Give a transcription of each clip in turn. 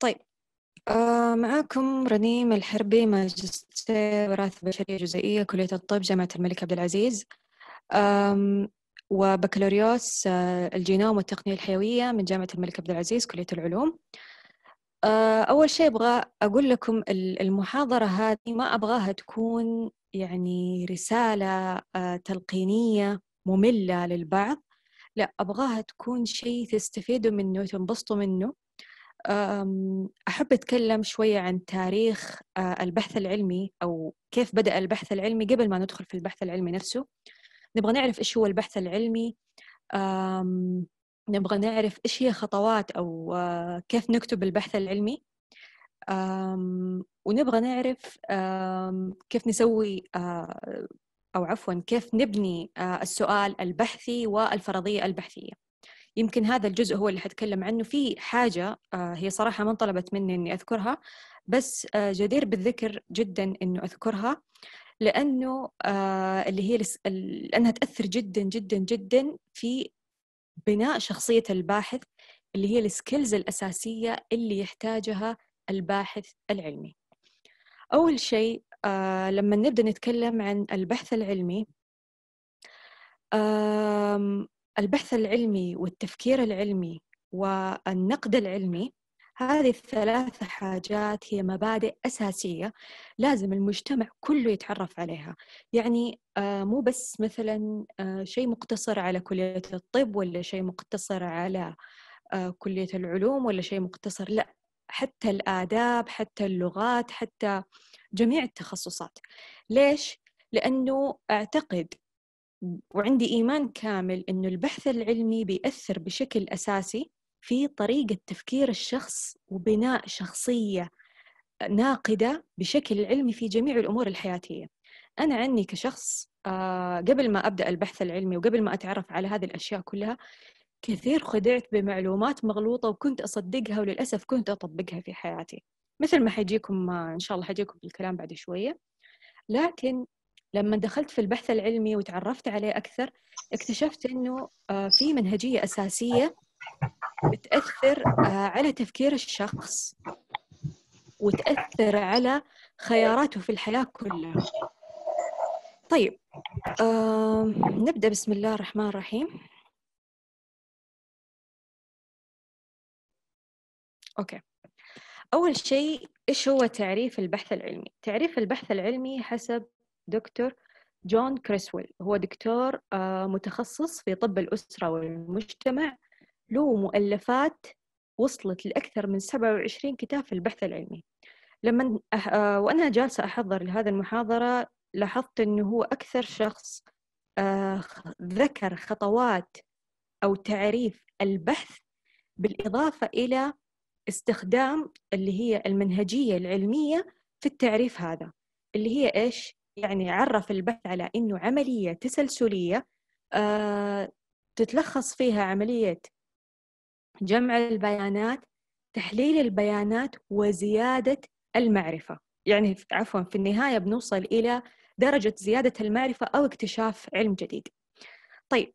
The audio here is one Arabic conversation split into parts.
طيب آه معاكم رنيم الحربي ماجستير وراثة بشرية جزئية كلية الطب جامعة الملك عبد العزيز وبكالوريوس آه، الجينوم والتقنية الحيوية من جامعة الملك عبد العزيز كلية العلوم آه، أول شيء أبغى أقول لكم المحاضرة هذه ما أبغاها تكون يعني رسالة آه، تلقينية مملة للبعض لا أبغاها تكون شيء تستفيدوا منه وتنبسطوا منه أحب أتكلم شوية عن تاريخ آه، البحث العلمي أو كيف بدأ البحث العلمي قبل ما ندخل في البحث العلمي نفسه نبغى نعرف إيش هو البحث العلمي نبغى نعرف إيش هي خطوات أو آه، كيف نكتب البحث العلمي ونبغى نعرف كيف نسوي آه، أو عفوا كيف نبني السؤال البحثي والفرضية البحثية يمكن هذا الجزء هو اللي حتكلم عنه في حاجة آه، هي صراحة ما طلبت مني إني أذكرها بس آه، جدير بالذكر جدا إنه أذكرها لأنه آه، اللي هي لأنها تأثر جدا جدا جدا في بناء شخصية الباحث اللي هي السكيلز الأساسية اللي يحتاجها الباحث العلمي أول شيء لما نبدأ نتكلم عن البحث العلمي البحث العلمي والتفكير العلمي والنقد العلمي هذه الثلاث حاجات هي مبادئ أساسية لازم المجتمع كله يتعرف عليها يعني آه، مو بس مثلا آه، شيء مقتصر على كلية الطب ولا شيء مقتصر على آه، كلية العلوم ولا شيء مقتصر لا حتى الآداب حتى اللغات حتى جميع التخصصات ليش؟ لأنه أعتقد وعندي إيمان كامل إنه البحث العلمي بيأثر بشكل أساسي في طريقة تفكير الشخص وبناء شخصية ناقدة بشكل علمي في جميع الأمور الحياتية أنا عني كشخص آه، قبل ما أبدأ البحث العلمي وقبل ما أتعرف على هذه الأشياء كلها كثير خدعت بمعلومات مغلوطة وكنت أصدقها وللأسف كنت أطبقها في حياتي مثل ما حيجيكم آه، إن شاء الله حيجيكم الكلام بعد شوية لكن لما دخلت في البحث العلمي وتعرفت عليه أكثر اكتشفت أنه آه، في منهجية أساسية بتأثر آه، على تفكير الشخص وتأثر على خياراته في الحياة كلها طيب نبدأ بسم الله الرحمن الرحيم أوكي أول شيء إيش هو تعريف البحث العلمي؟ تعريف البحث العلمي حسب دكتور جون كريسويل هو دكتور آه، متخصص في طب الأسرة والمجتمع له مؤلفات وصلت لأكثر من 27 كتاب في البحث العلمي لما آه، وأنا جالسة أحضر لهذه المحاضرة لاحظت أنه هو أكثر شخص آه، ذكر خطوات أو تعريف البحث بالإضافة إلى استخدام اللي هي المنهجية العلمية في التعريف هذا اللي هي إيش؟ يعني عرف البحث على أنه عملية تسلسلية آه، تتلخص فيها عملية جمع البيانات تحليل البيانات وزيادة المعرفة يعني عفوا في النهاية بنوصل إلى درجة زيادة المعرفة أو اكتشاف علم جديد طيب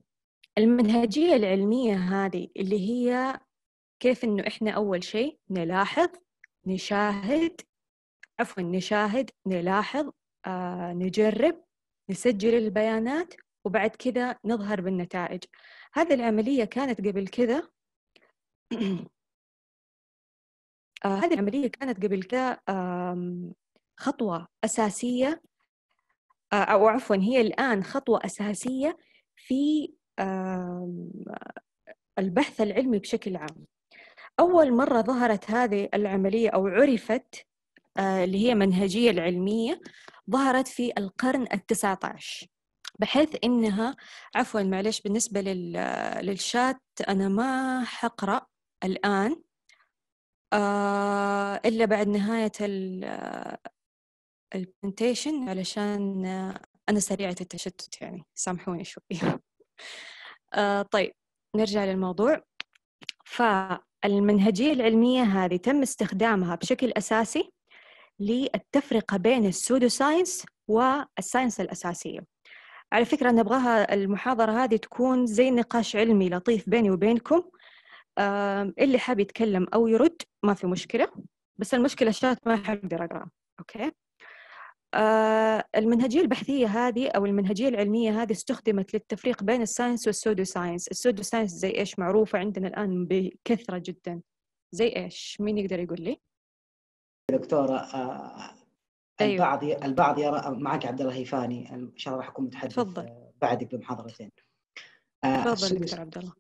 المنهجية العلمية هذه اللي هي كيف إنه إحنا أول شيء نلاحظ نشاهد عفوا نشاهد نلاحظ آه، نجرب نسجل البيانات وبعد كذا نظهر بالنتائج هذه العملية كانت قبل كذا آه، هذه العملية كانت قبل كذا خطوة أساسية آه، أو عفوا هي الآن خطوة أساسية في البحث العلمي بشكل عام أول مرة ظهرت هذه العملية أو عرفت آه، اللي هي منهجية العلمية ظهرت في القرن التسعة عشر بحيث انها عفوا معلش بالنسبه للشات انا ما حقرا الان آه، الا بعد نهايه البرزنتيشن آه، علشان انا سريعه التشتت يعني سامحوني شوي طيب نرجع للموضوع فالمنهجيه العلميه هذه تم استخدامها بشكل اساسي للتفرقة بين السودو ساينس والساينس الأساسية على فكرة أنا أبغاها المحاضرة هذه تكون زي نقاش علمي لطيف بيني وبينكم اللي حاب يتكلم أو يرد ما في مشكلة بس المشكلة الشات ما حقدر أقرأ أوكي آه، المنهجية البحثية هذه أو المنهجية العلمية هذه استخدمت للتفريق بين الساينس والسودو ساينس السودو ساينس زي إيش معروفة عندنا الآن بكثرة جدا زي إيش مين يقدر يقول لي؟ دكتوره آه، أيوة. البعض البعض يرى آه، معك عبد الله هيفاني ان شاء الله راح اكون متحدث تفضل. آه، بعدك بمحاضرتين تفضل دكتور عبد الله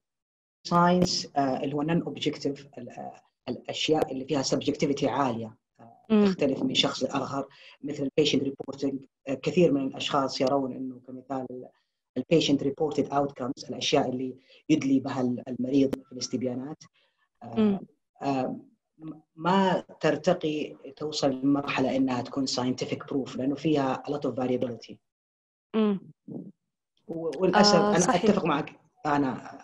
ساينس اللي هو نون اوبجكتيف الاشياء اللي فيها سبجكتيفيتي عاليه تختلف من شخص لاخر مثل البيشنت ريبورتنج كثير من الاشخاص يرون انه كمثال البيشنت ريبورتد اوت كمز الاشياء اللي يدلي بها المريض في الاستبيانات ما ترتقي توصل لمرحله انها تكون ساينتفك بروف لانه فيها a lot of variability وللاسف آه انا صحيح. اتفق معك انا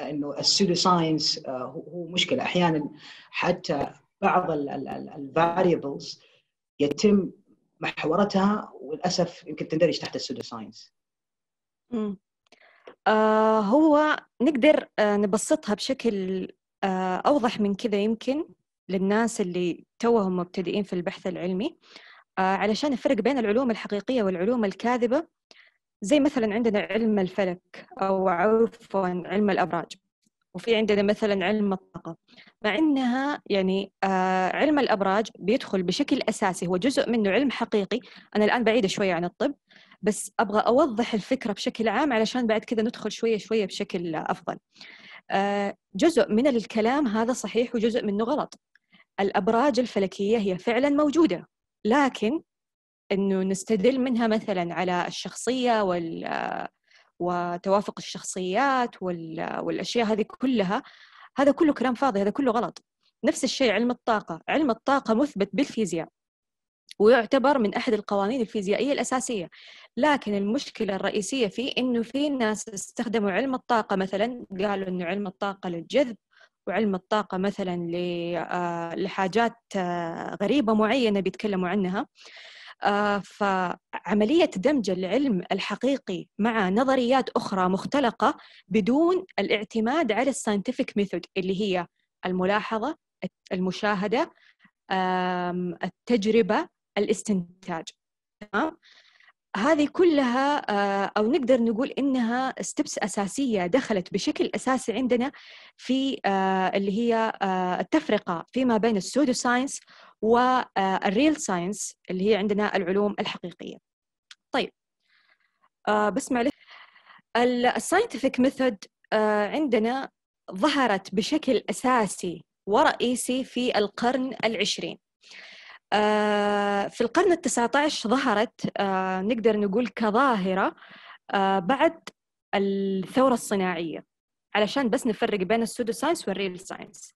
انه السودو آه، ساينس هو مشكله احيانا حتى بعض الفاريبلز يتم محورتها وللاسف يمكن تندرج تحت السودو ساينس آه هو نقدر آه، نبسطها بشكل آه، أوضح من كذا يمكن للناس اللي توهم مبتدئين في البحث العلمي آه، علشان الفرق بين العلوم الحقيقية والعلوم الكاذبة زي مثلا عندنا علم الفلك أو عفوا علم الأبراج وفي عندنا مثلا علم الطاقة مع أنها يعني آه، علم الأبراج بيدخل بشكل أساسي هو جزء منه علم حقيقي أنا الآن بعيدة شوية عن الطب بس أبغى أوضح الفكرة بشكل عام علشان بعد كذا ندخل شوية شوية بشكل أفضل آه، جزء من الكلام هذا صحيح وجزء منه غلط الأبراج الفلكية هي فعلا موجودة لكن أنه نستدل منها مثلا على الشخصية وال آه، وتوافق الشخصيات وال... آه، والأشياء هذه كلها هذا كله كلام فاضي هذا كله غلط نفس الشيء علم الطاقة علم الطاقة مثبت بالفيزياء ويعتبر من أحد القوانين الفيزيائية الأساسية لكن المشكلة الرئيسية فيه إنه في ناس استخدموا علم الطاقة مثلا قالوا إنه علم الطاقة للجذب وعلم الطاقة مثلا آه، لحاجات آه، غريبة معينة بيتكلموا عنها آه، فعملية دمج العلم الحقيقي مع نظريات أخرى مختلقة بدون الاعتماد على الساينتفك ميثود اللي هي الملاحظة المشاهدة التجربة الاستنتاج تمام هذه كلها آه، او نقدر نقول انها ستبس اساسيه دخلت بشكل اساسي عندنا في آه، اللي هي آه، التفرقه فيما بين السودو ساينس والريل ساينس اللي هي عندنا العلوم الحقيقيه. طيب بس معلش الساينتفك ميثود عندنا ظهرت بشكل اساسي ورئيسي في القرن العشرين. آه، في القرن التسعة عشر ظهرت آه، نقدر نقول كظاهرة آه، بعد الثورة الصناعية علشان بس نفرق بين السودو ساينس والريل ساينس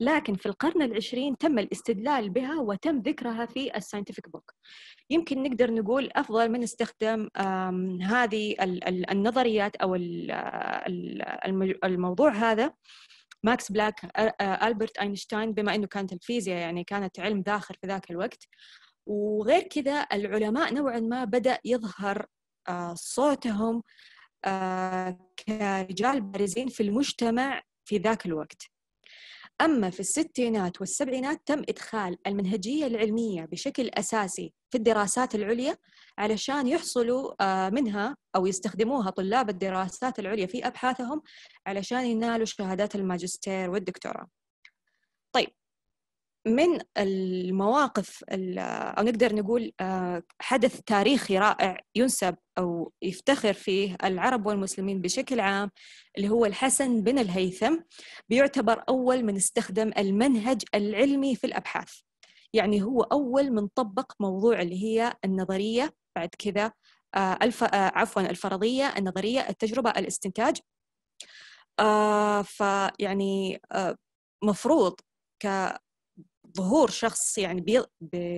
لكن في القرن العشرين تم الاستدلال بها وتم ذكرها في الساينتفك بوك يمكن نقدر نقول أفضل من استخدام هذه النظريات أو الموضوع هذا ماكس بلاك ألبرت أينشتاين بما أنه كانت الفيزياء يعني كانت علم ذاخر في ذاك الوقت وغير كذا العلماء نوعا ما بدأ يظهر آه، صوتهم آه، كرجال بارزين في المجتمع في ذاك الوقت أما في الستينات والسبعينات تم إدخال المنهجية العلمية بشكل أساسي في الدراسات العليا علشان يحصلوا آه، منها أو يستخدموها طلاب الدراسات العليا في أبحاثهم علشان ينالوا شهادات الماجستير والدكتوراه من المواقف أو نقدر نقول آه، حدث تاريخي رائع ينسب أو يفتخر فيه العرب والمسلمين بشكل عام اللي هو الحسن بن الهيثم بيعتبر أول من استخدم المنهج العلمي في الأبحاث يعني هو أول من طبق موضوع اللي هي النظرية بعد كذا آه، الف... آه، عفوا الفرضية النظرية التجربة الاستنتاج فيعني مفروض ك ظهور شخص يعني بي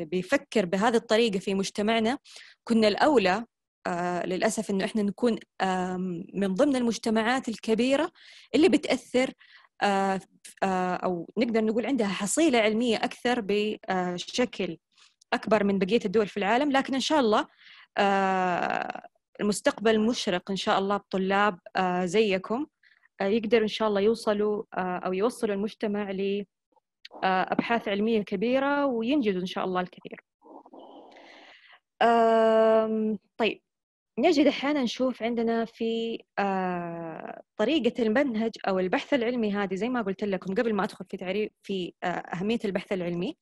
بيفكر بهذه الطريقة في مجتمعنا كنا الأولى آه للأسف إنه إحنا نكون آه من ضمن المجتمعات الكبيرة اللي بتأثر آه،, آه أو نقدر نقول عندها حصيلة علمية أكثر بشكل أكبر من بقية الدول في العالم لكن إن شاء الله آه، المستقبل مشرق إن شاء الله بطلاب آه، زيكم يقدروا إن شاء الله يوصلوا أو يوصلوا المجتمع ل آه، أبحاث علمية كبيرة وينجزوا إن شاء الله الكثير طيب نجد أحيانا نشوف عندنا في آه، طريقة المنهج أو البحث العلمي هذه زي ما قلت لكم قبل ما أدخل في تعريف في آه، أهمية البحث العلمي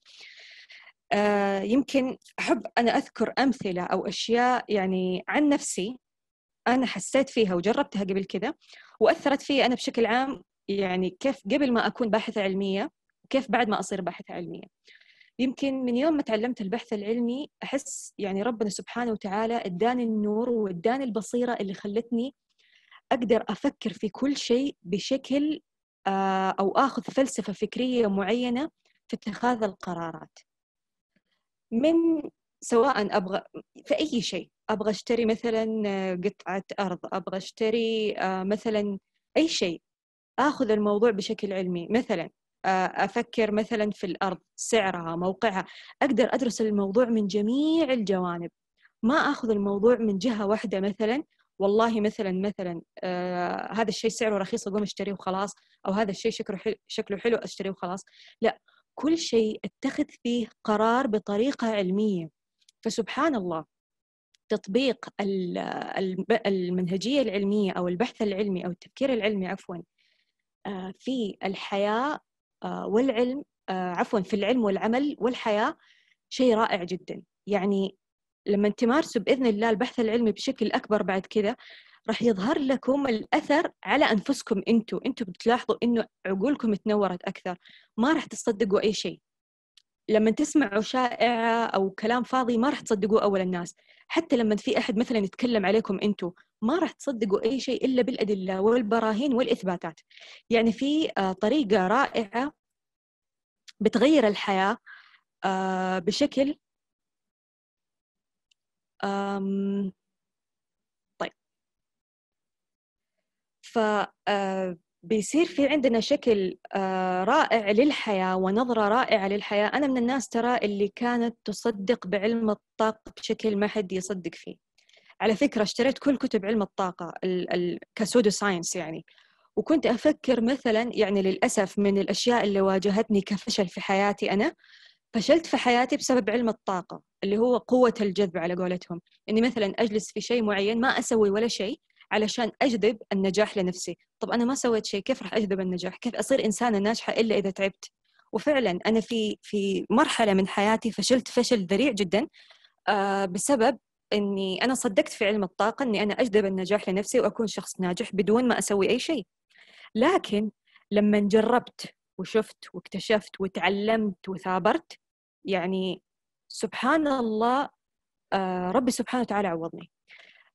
يمكن أحب أنا أذكر أمثلة أو أشياء يعني عن نفسي أنا حسيت فيها وجربتها قبل كذا وأثرت فيها أنا بشكل عام يعني كيف قبل ما أكون باحثة علمية كيف بعد ما أصير باحثة علمية يمكن من يوم ما تعلمت البحث العلمي أحس يعني ربنا سبحانه وتعالى اداني النور واداني البصيرة اللي خلتني أقدر أفكر في كل شيء بشكل آه، أو آخذ فلسفة فكرية معينة في اتخاذ القرارات من سواء أبغى في أي شيء أبغى أشتري مثلا آه، قطعة أرض أبغى أشتري آه، مثلا أي شيء آخذ الموضوع بشكل علمي مثلا آه، افكر مثلا في الارض سعرها موقعها اقدر ادرس الموضوع من جميع الجوانب ما اخذ الموضوع من جهه واحده مثلا والله مثلا مثلا آه هذا الشيء سعره رخيص اقوم اشتريه وخلاص او هذا الشيء شكله حلو شكله حلو اشتريه وخلاص لا كل شيء اتخذ فيه قرار بطريقه علميه فسبحان الله تطبيق المنهجيه العلميه او البحث العلمي او التفكير العلمي عفوا آه، في الحياه آه، والعلم آه، عفوا في العلم والعمل والحياة شيء رائع جدا يعني لما تمارسوا بإذن الله البحث العلمي بشكل أكبر بعد كذا راح يظهر لكم الأثر على أنفسكم انتم انتم بتلاحظوا أنه عقولكم تنورت أكثر ما راح تصدقوا أي شيء لما تسمعوا شائعة أو كلام فاضي ما راح تصدقوه أول الناس حتى لما في أحد مثلا يتكلم عليكم أنتم ما راح تصدقوا أي شيء إلا بالأدلة والبراهين والإثباتات يعني في آه، طريقة رائعة بتغير الحياة آه، بشكل طيب ف آه، بيصير في عندنا شكل آه، رائع للحياة ونظرة رائعة للحياة أنا من الناس ترى اللي كانت تصدق بعلم الطاقة بشكل ما حد يصدق فيه على فكرة اشتريت كل كتب علم الطاقة كسودو ساينس يعني وكنت أفكر مثلا يعني للأسف من الأشياء اللي واجهتني كفشل في حياتي أنا فشلت في حياتي بسبب علم الطاقة اللي هو قوة الجذب على قولتهم إني مثلا أجلس في شيء معين ما أسوي ولا شيء علشان اجذب النجاح لنفسي طب انا ما سويت شيء كيف راح اجذب النجاح كيف اصير انسانه ناجحه الا اذا تعبت وفعلا انا في في مرحله من حياتي فشلت فشل ذريع جدا آه، بسبب اني انا صدقت في علم الطاقه اني انا اجذب النجاح لنفسي واكون شخص ناجح بدون ما اسوي اي شيء لكن لما جربت وشفت واكتشفت وتعلمت وثابرت يعني سبحان الله آه، ربي سبحانه وتعالى عوضني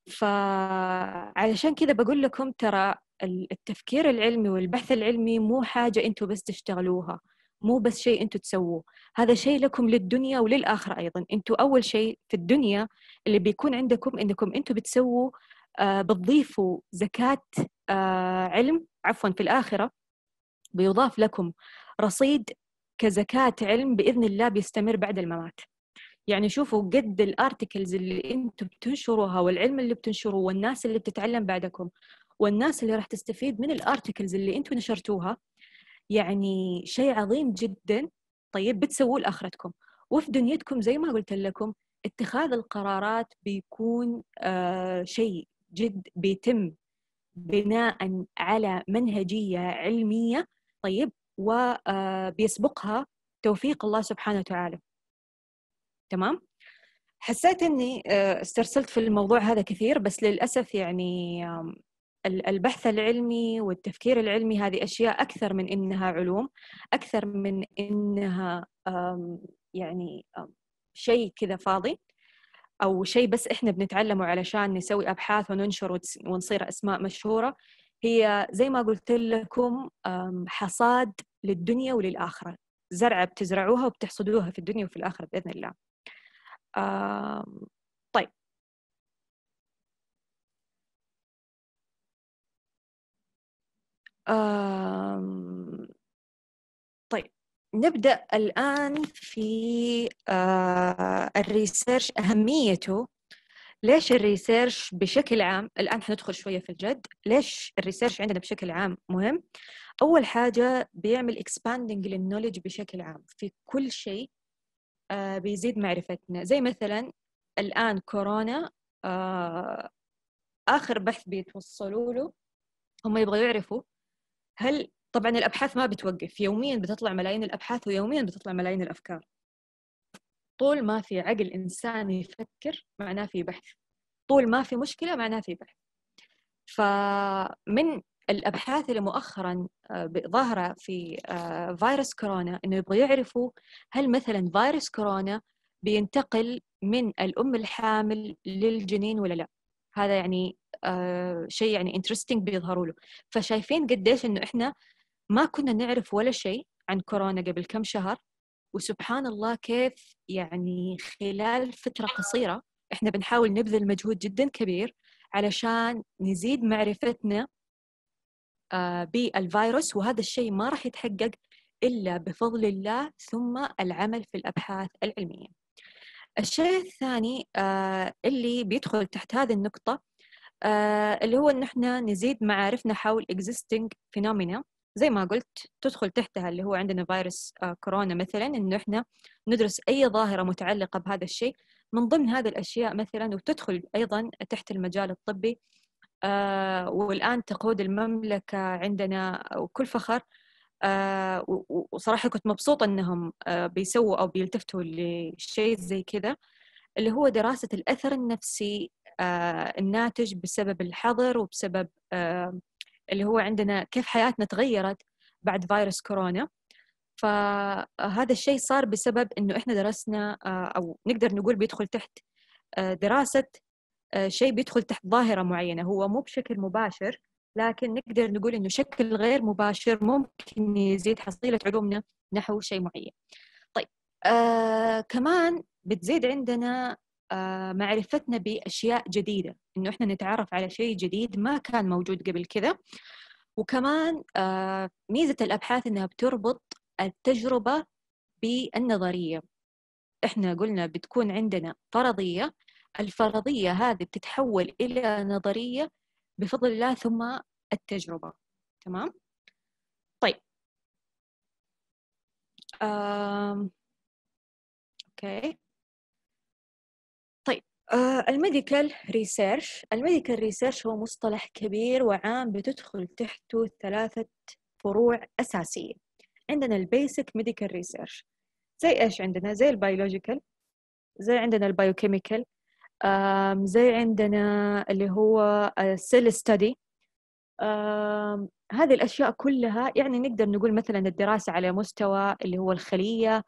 فعلشان كذا بقول لكم ترى التفكير العلمي والبحث العلمي مو حاجة أنتوا بس تشتغلوها مو بس شيء أنتوا تسووه هذا شيء لكم للدنيا وللآخرة أيضا أنتوا أول شيء في الدنيا اللي بيكون عندكم أنكم أنتوا بتسووا آه بتضيفوا زكاة آه علم عفوا في الآخرة بيضاف لكم رصيد كزكاة علم بإذن الله بيستمر بعد الممات يعني شوفوا قد الارتكلز اللي انتم بتنشروها والعلم اللي بتنشروه والناس اللي بتتعلم بعدكم والناس اللي راح تستفيد من الارتكلز اللي انتم نشرتوها يعني شيء عظيم جدا طيب بتسووه لاخرتكم وفي دنيتكم زي ما قلت لكم اتخاذ القرارات بيكون آه شيء جد بيتم بناء على منهجيه علميه طيب وبيسبقها آه، توفيق الله سبحانه وتعالى تمام حسيت اني آه، استرسلت في الموضوع هذا كثير بس للاسف يعني البحث العلمي والتفكير العلمي هذه اشياء اكثر من انها علوم اكثر من انها يعني شيء كذا فاضي او شيء بس احنا بنتعلمه علشان نسوي ابحاث وننشر ونصير اسماء مشهوره هي زي ما قلت لكم حصاد للدنيا وللاخره زرعه بتزرعوها وبتحصدوها في الدنيا وفي الاخره باذن الله طيب طيب نبدأ الآن في الريسيرش أهميته ليش الريسيرش بشكل عام الآن حندخل شوية في الجد ليش الريسيرش عندنا بشكل عام مهم أول حاجة بيعمل expanding للنولج بشكل عام في كل شيء آه، بيزيد معرفتنا زي مثلا الآن كورونا آه، آخر بحث بيتوصلوا له هم يبغوا يعرفوا هل طبعا الأبحاث ما بتوقف يوميا بتطلع ملايين الأبحاث ويوميا بتطلع ملايين الأفكار طول ما في عقل إنسان يفكر معناه في بحث طول ما في مشكلة معناه في بحث فمن الابحاث اللي مؤخرا آه، ظاهره في آه، فيروس كورونا انه يبغوا يعرفوا هل مثلا فيروس كورونا بينتقل من الام الحامل للجنين ولا لا هذا يعني آه، شيء يعني انترستنج بيظهروا له فشايفين قديش انه احنا ما كنا نعرف ولا شيء عن كورونا قبل كم شهر وسبحان الله كيف يعني خلال فتره قصيره احنا بنحاول نبذل مجهود جدا كبير علشان نزيد معرفتنا آه، بالفيروس وهذا الشيء ما راح يتحقق إلا بفضل الله ثم العمل في الأبحاث العلمية الشيء الثاني آه، اللي بيدخل تحت هذه النقطة آه، اللي هو إن إحنا نزيد معارفنا حول existing phenomena زي ما قلت تدخل تحتها اللي هو عندنا فيروس كورونا مثلا إنه إحنا ندرس أي ظاهرة متعلقة بهذا الشيء من ضمن هذه الأشياء مثلا وتدخل أيضا تحت المجال الطبي آه، والآن تقود المملكة عندنا وكل فخر آه، وصراحة كنت مبسوطة أنهم آه، بيسووا أو بيلتفتوا لشيء زي كذا اللي هو دراسة الأثر النفسي الناتج بسبب الحظر وبسبب اللي هو عندنا كيف حياتنا تغيرت بعد فيروس كورونا فهذا الشيء صار بسبب انه احنا درسنا او نقدر نقول بيدخل تحت دراسه آه، شيء بيدخل تحت ظاهرة معينة هو مو بشكل مباشر لكن نقدر نقول إنه شكل غير مباشر ممكن يزيد حصيلة علومنا نحو شيء معين طيب آه كمان بتزيد عندنا آه معرفتنا بأشياء جديدة إنه إحنا نتعرف على شيء جديد ما كان موجود قبل كذا وكمان آه ميزة الأبحاث إنها بتربط التجربة بالنظرية إحنا قلنا بتكون عندنا فرضية الفرضية هذه بتتحول إلى نظرية بفضل الله ثم التجربة تمام؟ طيب آم. أوكي طيب آه الميديكال ريسيرش الميديكال ريسيرش هو مصطلح كبير وعام بتدخل تحته ثلاثة فروع أساسية عندنا البيسك ميديكال ريسيرش زي إيش عندنا؟ زي البيولوجيكال زي عندنا البايوكيميكال زي عندنا اللي هو السيل ستدي هذه الأشياء كلها يعني نقدر نقول مثلا الدراسة على مستوى اللي هو الخلية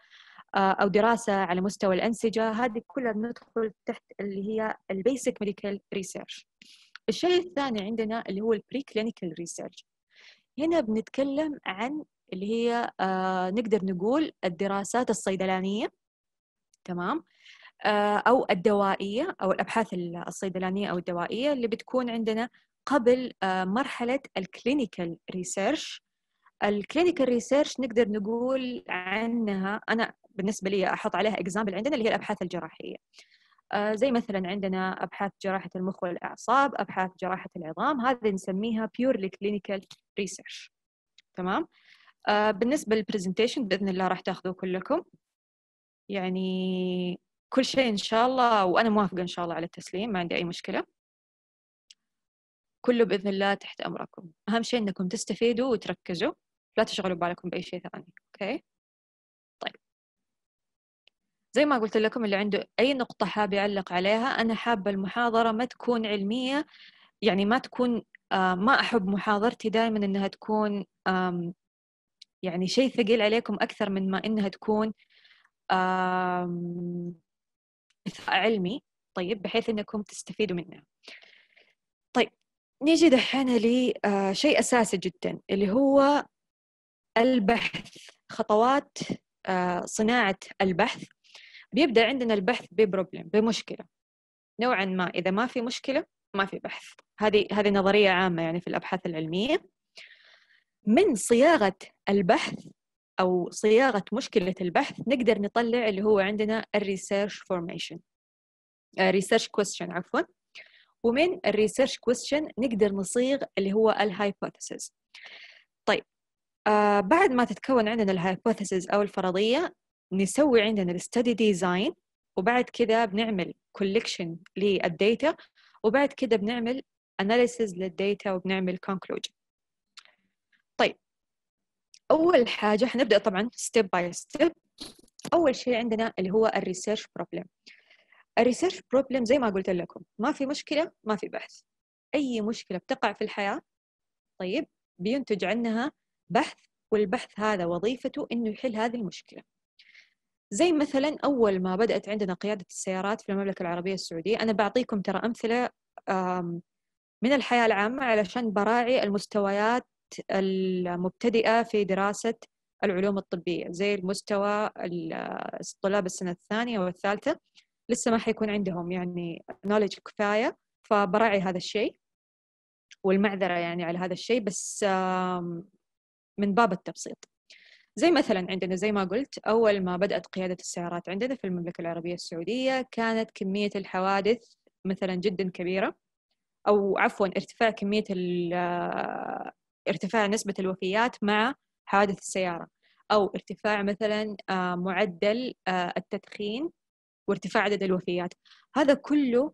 آه، أو دراسة على مستوى الأنسجة هذه كلها بندخل تحت اللي هي البيسك ميديكال ريسيرش الشيء الثاني عندنا اللي هو البري كلينيكال ريسيرش هنا بنتكلم عن اللي هي آه، نقدر نقول الدراسات الصيدلانية تمام آه، أو الدوائية أو الأبحاث الصيدلانية أو الدوائية اللي بتكون عندنا قبل آه، مرحلة الكلينيكال ريسيرش الكلينيكال ريسيرش نقدر نقول عنها أنا بالنسبة لي أحط عليها إكزامبل عندنا اللي هي الأبحاث الجراحية آه، زي مثلا عندنا أبحاث جراحة المخ والأعصاب أبحاث جراحة العظام هذه نسميها purely clinical research تمام بالنسبة للبرزنتيشن بإذن الله راح تاخذوه كلكم يعني كل شيء إن شاء الله وأنا موافقة إن شاء الله على التسليم ما عندي أي مشكلة كله بإذن الله تحت أمركم أهم شيء أنكم تستفيدوا وتركزوا لا تشغلوا بالكم بأي شيء ثاني أوكي طيب زي ما قلت لكم اللي عنده أي نقطة حاب يعلق عليها أنا حابة المحاضرة ما تكون علمية يعني ما تكون آه، ما أحب محاضرتي دائما أنها تكون يعني شيء ثقيل عليكم أكثر من ما أنها تكون علمي طيب بحيث أنكم تستفيدوا منه طيب نيجي دحين لشيء آه، أساسي جدا اللي هو البحث خطوات آه، صناعة البحث بيبدأ عندنا البحث ببروبلم بمشكلة نوعا ما إذا ما في مشكلة ما في بحث هذه هذه نظرية عامة يعني في الأبحاث العلمية من صياغة البحث أو صياغة مشكلة البحث نقدر نطلع اللي هو عندنا الريسيرش فورميشن ريسيرش كويستشن عفوا ومن الريسيرش كويستشن نقدر نصيغ اللي هو الهايبوثيسز طيب آه بعد ما تتكون عندنا الهايبوثيسز أو الفرضية نسوي عندنا الستدي ديزاين وبعد كذا بنعمل كولكشن للديتا وبعد كذا بنعمل analysis للديتا وبنعمل conclusion طيب اول حاجه حنبدا طبعا ستيب باي ستيب اول شيء عندنا اللي هو الريسيرش بروبلم الريسيرش بروبلم زي ما قلت لكم ما في مشكله ما في بحث اي مشكله بتقع في الحياه طيب بينتج عنها بحث والبحث هذا وظيفته انه يحل هذه المشكله زي مثلا اول ما بدات عندنا قياده السيارات في المملكه العربيه السعوديه انا بعطيكم ترى امثله من الحياه العامه علشان براعي المستويات المبتدئة في دراسة العلوم الطبية زي المستوى الطلاب السنة الثانية والثالثة لسه ما حيكون عندهم يعني نولج كفاية فبراعي هذا الشيء والمعذرة يعني على هذا الشيء بس من باب التبسيط زي مثلا عندنا زي ما قلت أول ما بدأت قيادة السيارات عندنا في المملكة العربية السعودية كانت كمية الحوادث مثلا جدا كبيرة أو عفوا ارتفاع كمية ارتفاع نسبة الوفيات مع حوادث السيارة أو ارتفاع مثلا آه، معدل آه، التدخين وارتفاع عدد الوفيات هذا كله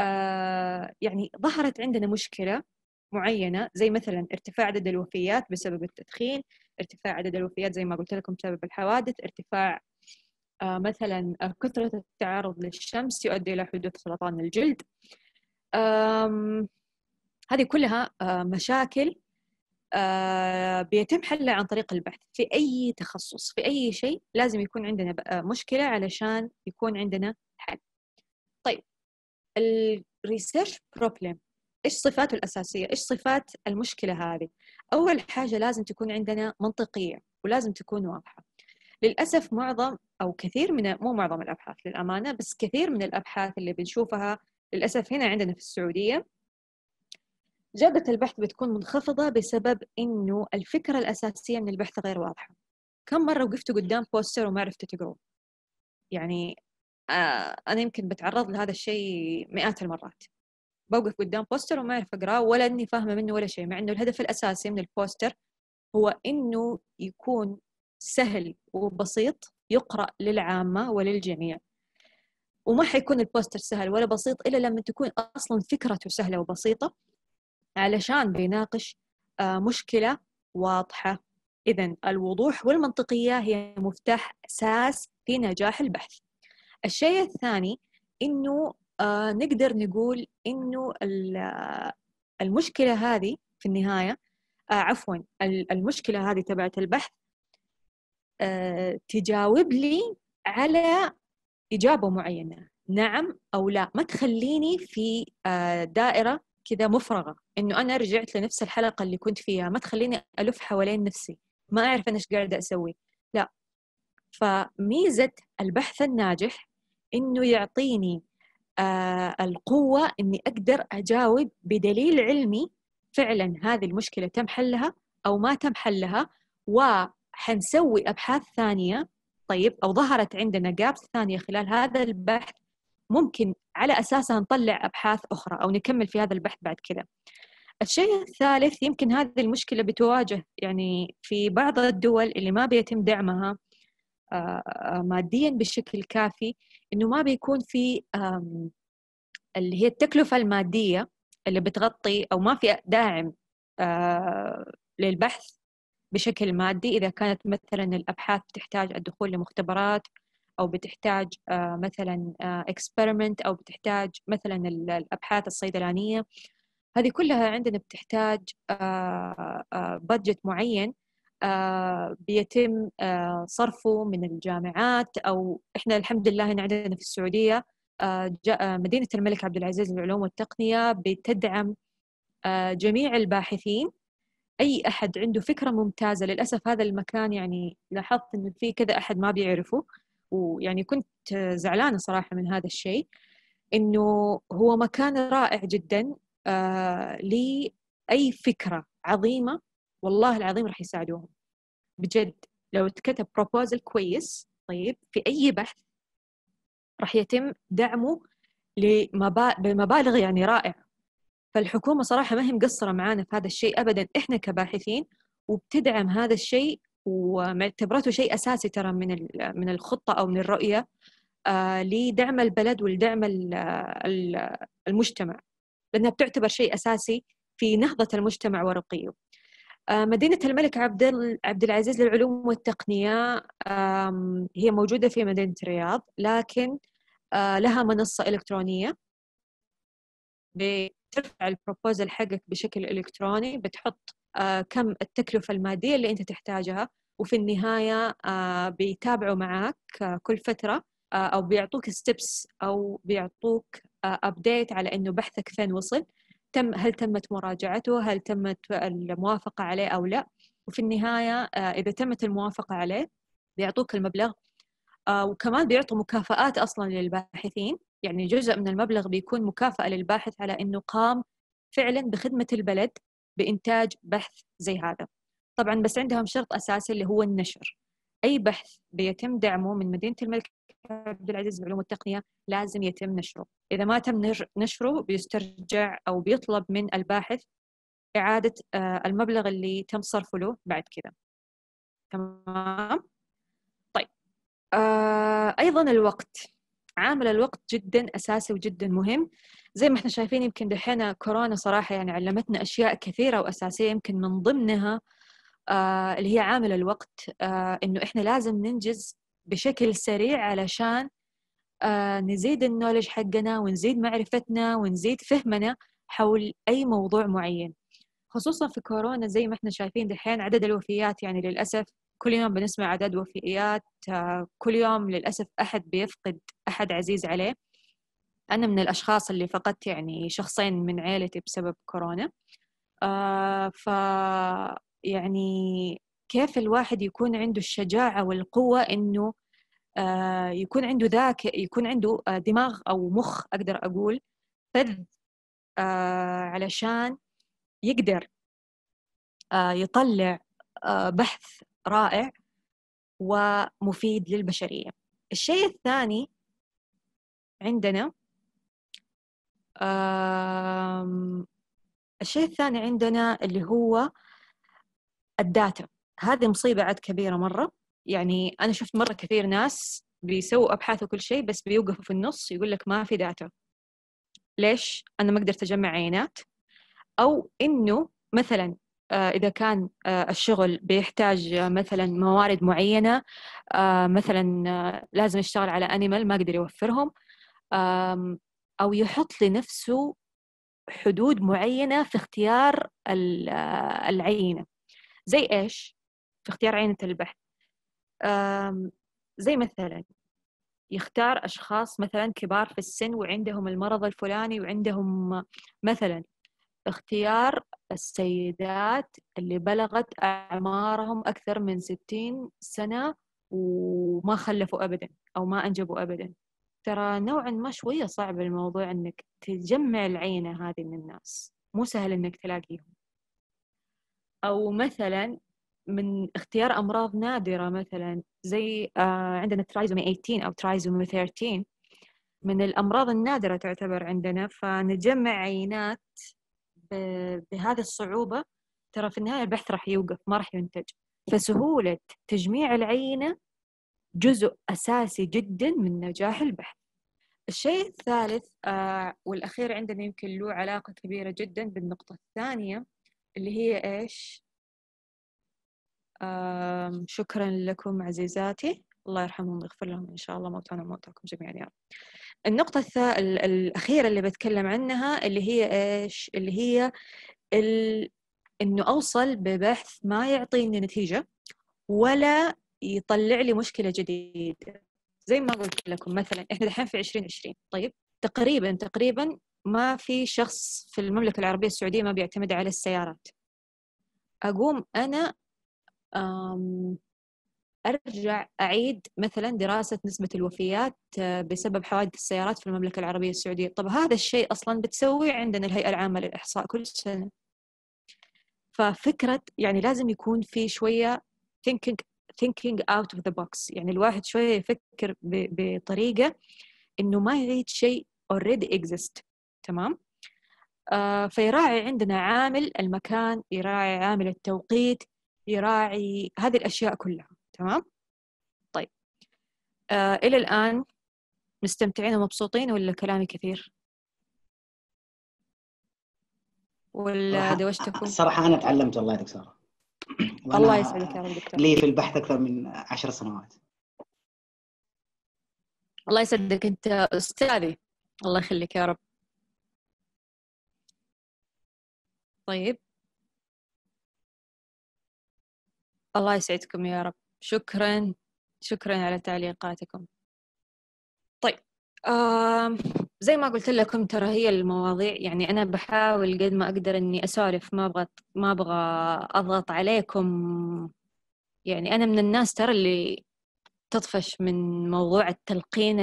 آه، يعني ظهرت عندنا مشكلة معينة زي مثلا ارتفاع عدد الوفيات بسبب التدخين ارتفاع عدد الوفيات زي ما قلت لكم بسبب الحوادث ارتفاع مثلا كثرة التعرض للشمس يؤدي إلى حدوث سرطان الجلد هذه كلها مشاكل آه، بيتم حلها عن طريق البحث في أي تخصص في أي شيء لازم يكون عندنا مشكلة علشان يكون عندنا حل طيب الريسيرش بروبلم ايش صفاته الاساسيه ايش صفات المشكله هذه اول حاجه لازم تكون عندنا منطقيه ولازم تكون واضحه للاسف معظم او كثير من مو معظم الابحاث للامانه بس كثير من الابحاث اللي بنشوفها للاسف هنا عندنا في السعوديه جودة البحث بتكون منخفضة بسبب إنه الفكرة الأساسية من البحث غير واضحة كم مرة وقفتوا قدام بوستر وما عرفتوا تقروه يعني آه أنا يمكن بتعرض لهذا الشيء مئات المرات بوقف قدام بوستر وما أعرف أقراه ولا إني فاهمة منه ولا شيء مع إنه الهدف الأساسي من البوستر هو إنه يكون سهل وبسيط يقرأ للعامة وللجميع وما حيكون البوستر سهل ولا بسيط إلا لما تكون أصلا فكرته سهلة وبسيطة علشان بيناقش آه، مشكلة واضحة إذا الوضوح والمنطقية هي مفتاح أساس في نجاح البحث الشيء الثاني إنه آه، نقدر نقول إنه آه، المشكلة هذه في النهاية عفوا المشكلة هذه تبعت البحث تجاوب لي على إجابة معينة نعم أو لا ما تخليني في دائرة كذا مفرغه انه انا رجعت لنفس الحلقه اللي كنت فيها ما تخليني الف حوالين نفسي ما اعرف انا ايش قاعده اسوي لا فميزه البحث الناجح انه يعطيني آه القوه اني اقدر اجاوب بدليل علمي فعلا هذه المشكله تم حلها او ما تم حلها وحنسوي ابحاث ثانيه طيب او ظهرت عندنا جابس ثانيه خلال هذا البحث ممكن على أساسها نطلع أبحاث أخرى أو نكمل في هذا البحث بعد كذا الشيء الثالث يمكن هذه المشكلة بتواجه يعني في بعض الدول اللي ما بيتم دعمها آه، ماديا بشكل كافي انه ما بيكون في اللي هي التكلفه الماديه اللي بتغطي او ما في داعم آه، للبحث بشكل مادي اذا كانت مثلا الابحاث تحتاج الدخول لمختبرات آه، آه، او بتحتاج مثلا اكسبيرمنت او بتحتاج مثلا الابحاث الصيدلانيه هذه كلها عندنا بتحتاج بادجت آه، معين بيتم صرفه من الجامعات او احنا الحمد لله هنا عندنا في السعوديه مدينه الملك عبد العزيز للعلوم والتقنيه بتدعم جميع الباحثين اي احد عنده فكره ممتازه للاسف هذا المكان يعني لاحظت انه في كذا احد ما بيعرفه ويعني كنت زعلانة صراحة من هذا الشيء إنه هو مكان رائع جدا آه، لأي فكرة عظيمة والله العظيم راح يساعدوهم بجد لو تكتب بروبوزل كويس طيب في أي بحث راح يتم دعمه بمبالغ يعني رائعة فالحكومة صراحة ما هي مقصرة معانا في هذا الشيء أبدا إحنا كباحثين وبتدعم هذا الشيء ومعتبرته شيء اساسي ترى من من الخطه او من الرؤيه آه، لدعم البلد ولدعم المجتمع لانها بتعتبر شيء اساسي في نهضه المجتمع ورقيه. آه، مدينه الملك عبد عبد العزيز للعلوم والتقنيه هي موجوده في مدينه الرياض لكن آه، لها منصه الكترونيه ترفع البروبوزل حقك بشكل الكتروني بتحط آه، كم التكلفه الماديه اللي انت تحتاجها وفي النهايه آه، بيتابعوا معك آه، كل فتره او بيعطوك ستيبس او بيعطوك ابديت على انه بحثك فين وصل تم هل تمت مراجعته هل تمت الموافقه عليه او لا وفي النهايه اذا تمت الموافقه عليه بيعطوك المبلغ وكمان بيعطوا مكافآت اصلا للباحثين يعني جزء من المبلغ بيكون مكافأة للباحث على أنه قام فعلا بخدمة البلد بإنتاج بحث زي هذا طبعا بس عندهم شرط أساسي اللي هو النشر أي بحث بيتم دعمه من مدينة الملك عبد العزيز بعلوم التقنية لازم يتم نشره إذا ما تم نشره بيسترجع أو بيطلب من الباحث إعادة آه، المبلغ اللي تم صرفه له بعد كذا تمام طيب آه، أيضا الوقت عامل الوقت جدا اساسي وجدا مهم زي ما احنا شايفين يمكن دحين كورونا صراحه يعني علمتنا اشياء كثيره واساسيه يمكن من ضمنها آه اللي هي عامل الوقت آه انه احنا لازم ننجز بشكل سريع علشان آه نزيد النولج حقنا ونزيد معرفتنا ونزيد فهمنا حول اي موضوع معين خصوصا في كورونا زي ما احنا شايفين دحين عدد الوفيات يعني للاسف كل يوم بنسمع أعداد وفيات آه، كل يوم للأسف أحد بيفقد أحد عزيز عليه أنا من الأشخاص اللي فقدت يعني شخصين من عائلتي بسبب كورونا آه، ف يعني كيف الواحد يكون عنده الشجاعة والقوة إنه آه، يكون عنده ذاك يكون عنده دماغ أو مخ أقدر أقول فذ علشان يقدر يطلع بحث رائع ومفيد للبشرية الشيء الثاني عندنا الشيء الثاني عندنا اللي هو الداتا هذه مصيبة عاد كبيرة مرة يعني أنا شفت مرة كثير ناس بيسووا أبحاث وكل شيء بس بيوقفوا في النص يقول لك ما في داتا ليش؟ أنا ما قدرت أجمع عينات أو إنه مثلا آه، إذا كان آه، الشغل بيحتاج آه، مثلا موارد معينة مثلا لازم يشتغل على أنيمال ما قدر يوفرهم أو يحط لنفسه حدود معينة في اختيار العينة زي إيش؟ في اختيار عينة البحث زي مثلا يختار أشخاص مثلا كبار في السن وعندهم المرض الفلاني وعندهم مثلا اختيار السيدات اللي بلغت أعمارهم أكثر من ستين سنة وما خلفوا أبدا أو ما أنجبوا أبدا ترى نوعا ما شوية صعب الموضوع أنك تجمع العينة هذه من الناس مو سهل أنك تلاقيهم أو مثلا من اختيار أمراض نادرة مثلا زي آه، عندنا ترايزومي 18 أو ترايزومي 13 من الأمراض النادرة تعتبر عندنا فنجمع عينات بهذه الصعوبة ترى في النهاية البحث راح يوقف ما راح ينتج فسهولة تجميع العينة جزء أساسي جدا من نجاح البحث الشيء الثالث آه والأخير عندنا يمكن له علاقة كبيرة جدا بالنقطة الثانية اللي هي إيش؟ آه شكرا لكم عزيزاتي الله يرحمهم ويغفر لهم إن شاء الله موتانا وموتاكم جميعا يا رب النقطة الأخيرة اللي بتكلم عنها اللي هي إيش اللي هي ال... إنه أوصل ببحث ما يعطيني نتيجة ولا يطلع لي مشكلة جديدة زي ما قلت لكم مثلا إحنا الحين في 2020 طيب تقريبا تقريبا ما في شخص في المملكة العربية السعودية ما بيعتمد على السيارات أقوم أنا أم ارجع اعيد مثلا دراسه نسبه الوفيات آه، بسبب حوادث السيارات في المملكه العربيه السعوديه، طب هذا الشيء اصلا بتسويه عندنا الهيئه العامه للاحصاء كل سنه. ففكره يعني لازم يكون في شويه thinking thinking out of the box، يعني الواحد شويه يفكر بطريقه انه ما يعيد شيء already exist تمام؟ آه فيراعي عندنا عامل المكان، يراعي عامل التوقيت، يراعي هذه الاشياء كلها تمام طيب آه إلى الآن مستمتعين ومبسوطين ولا كلامي كثير ولا دوشتكم صراحة أنا تعلمت والله يا دكتورة الله يسعدك يا رب دكتور لي في البحث أكثر من عشر سنوات الله يسعدك أنت أستاذي الله يخليك يا رب طيب الله يسعدكم يا رب شكرا شكرا على تعليقاتكم طيب آه زي ما قلت لكم ترى هي المواضيع يعني انا بحاول قد ما اقدر اني اسولف ما ابغى ما ابغى اضغط عليكم يعني انا من الناس ترى اللي تطفش من موضوع التلقين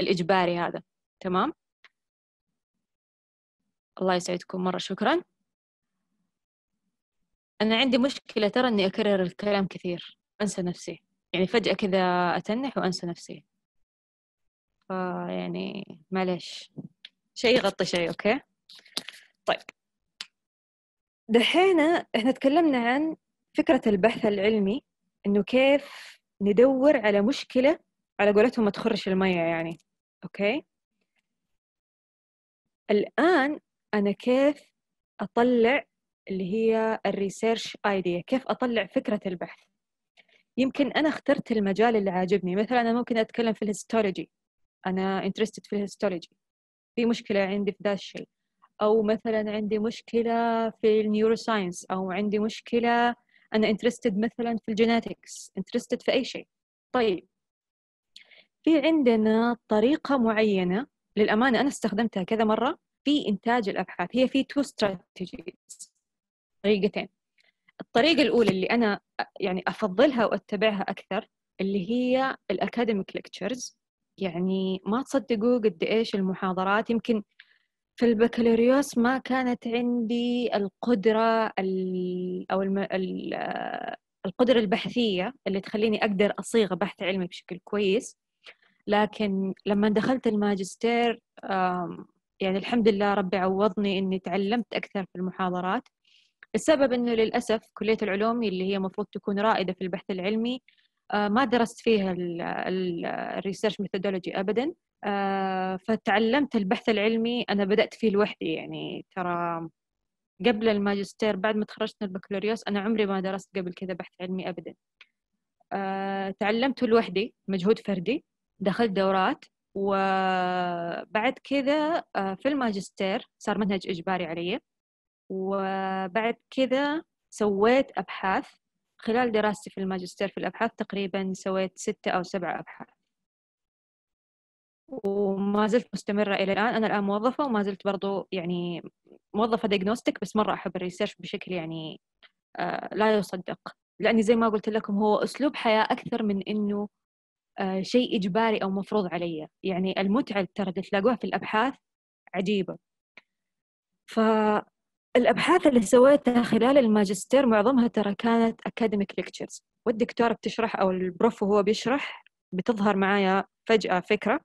الاجباري هذا تمام الله يسعدكم مره شكرا أنا عندي مشكلة ترى إني أكرر الكلام كثير أنسى نفسي يعني فجأة كذا أتنح وأنسى نفسي فيعني معليش شيء يغطي شيء أوكي طيب دحين احنا تكلمنا عن فكرة البحث العلمي إنه كيف ندور على مشكلة على قولتهم ما تخرش المية يعني أوكي الآن أنا كيف أطلع اللي هي الريسيرش ايديا كيف اطلع فكره البحث يمكن انا اخترت المجال اللي عاجبني مثلا انا ممكن اتكلم في الهيستولوجي انا انترستد في الهيستولوجي في مشكله عندي في ذا الشيء او مثلا عندي مشكله في النيوروساينس او عندي مشكله انا انترستد مثلا في الجينيتكس انترستد في اي شيء طيب في عندنا طريقه معينه للامانه انا استخدمتها كذا مره في انتاج الابحاث هي في تو استراتيجيز طريقتين الطريقة الأولى اللي أنا يعني أفضلها وأتبعها أكثر اللي هي الأكاديميك ليكتشرز يعني ما تصدقوا قد إيش المحاضرات يمكن في البكالوريوس ما كانت عندي القدرة أو الم... القدرة البحثية اللي تخليني أقدر أصيغ بحث علمي بشكل كويس لكن لما دخلت الماجستير يعني الحمد لله ربي عوضني إني تعلمت أكثر في المحاضرات السبب انه للاسف كليه العلوم اللي هي المفروض تكون رائده في البحث العلمي آه، ما درست فيها الريسيرش ميثودولوجي ابدا آه، فتعلمت البحث العلمي انا بدات فيه لوحدي يعني ترى قبل الماجستير بعد ما تخرجت من البكالوريوس انا عمري ما درست قبل كذا بحث علمي ابدا آه، تعلمته لوحدي مجهود فردي دخلت دورات وبعد كذا في الماجستير صار منهج اجباري علي وبعد كذا سويت أبحاث خلال دراستي في الماجستير في الأبحاث تقريبا سويت ستة أو سبعة أبحاث وما زلت مستمرة إلى الآن أنا الآن موظفة وما زلت برضو يعني موظفة ديجنوستيك بس مرة أحب الريسيرش بشكل يعني آه، لا يصدق لأني زي ما قلت لكم هو أسلوب حياة أكثر من إنه آه، شيء إجباري أو مفروض علي يعني المتعة ترى اللي تلاقوها في الأبحاث عجيبة ف الابحاث اللي سويتها خلال الماجستير معظمها ترى كانت اكاديميك ليكتشرز والدكتور بتشرح او البروف وهو بيشرح بتظهر معايا فجاه فكره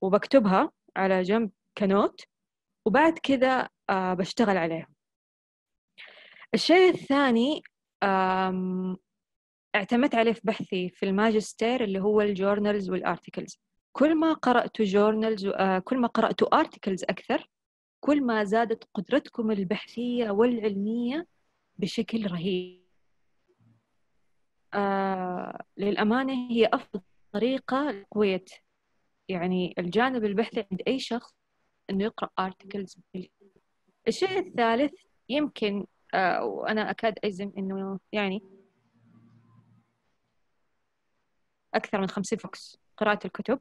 وبكتبها على جنب كنوت وبعد كذا آه، بشتغل عليها الشيء الثاني اعتمدت عليه في بحثي في الماجستير اللي هو الجورنالز والارتكلز كل ما قرأت جورنالز آه، كل ما قرأت ارتكلز اكثر كل ما زادت قدرتكم البحثية والعلمية بشكل رهيب آه للأمانة هي أفضل طريقة لقوية يعني الجانب البحثي عند أي شخص إنه يقرأ articles الشيء الثالث يمكن آه وأنا أكاد أجزم إنه يعني أكثر من خمسين فوكس قراءة الكتب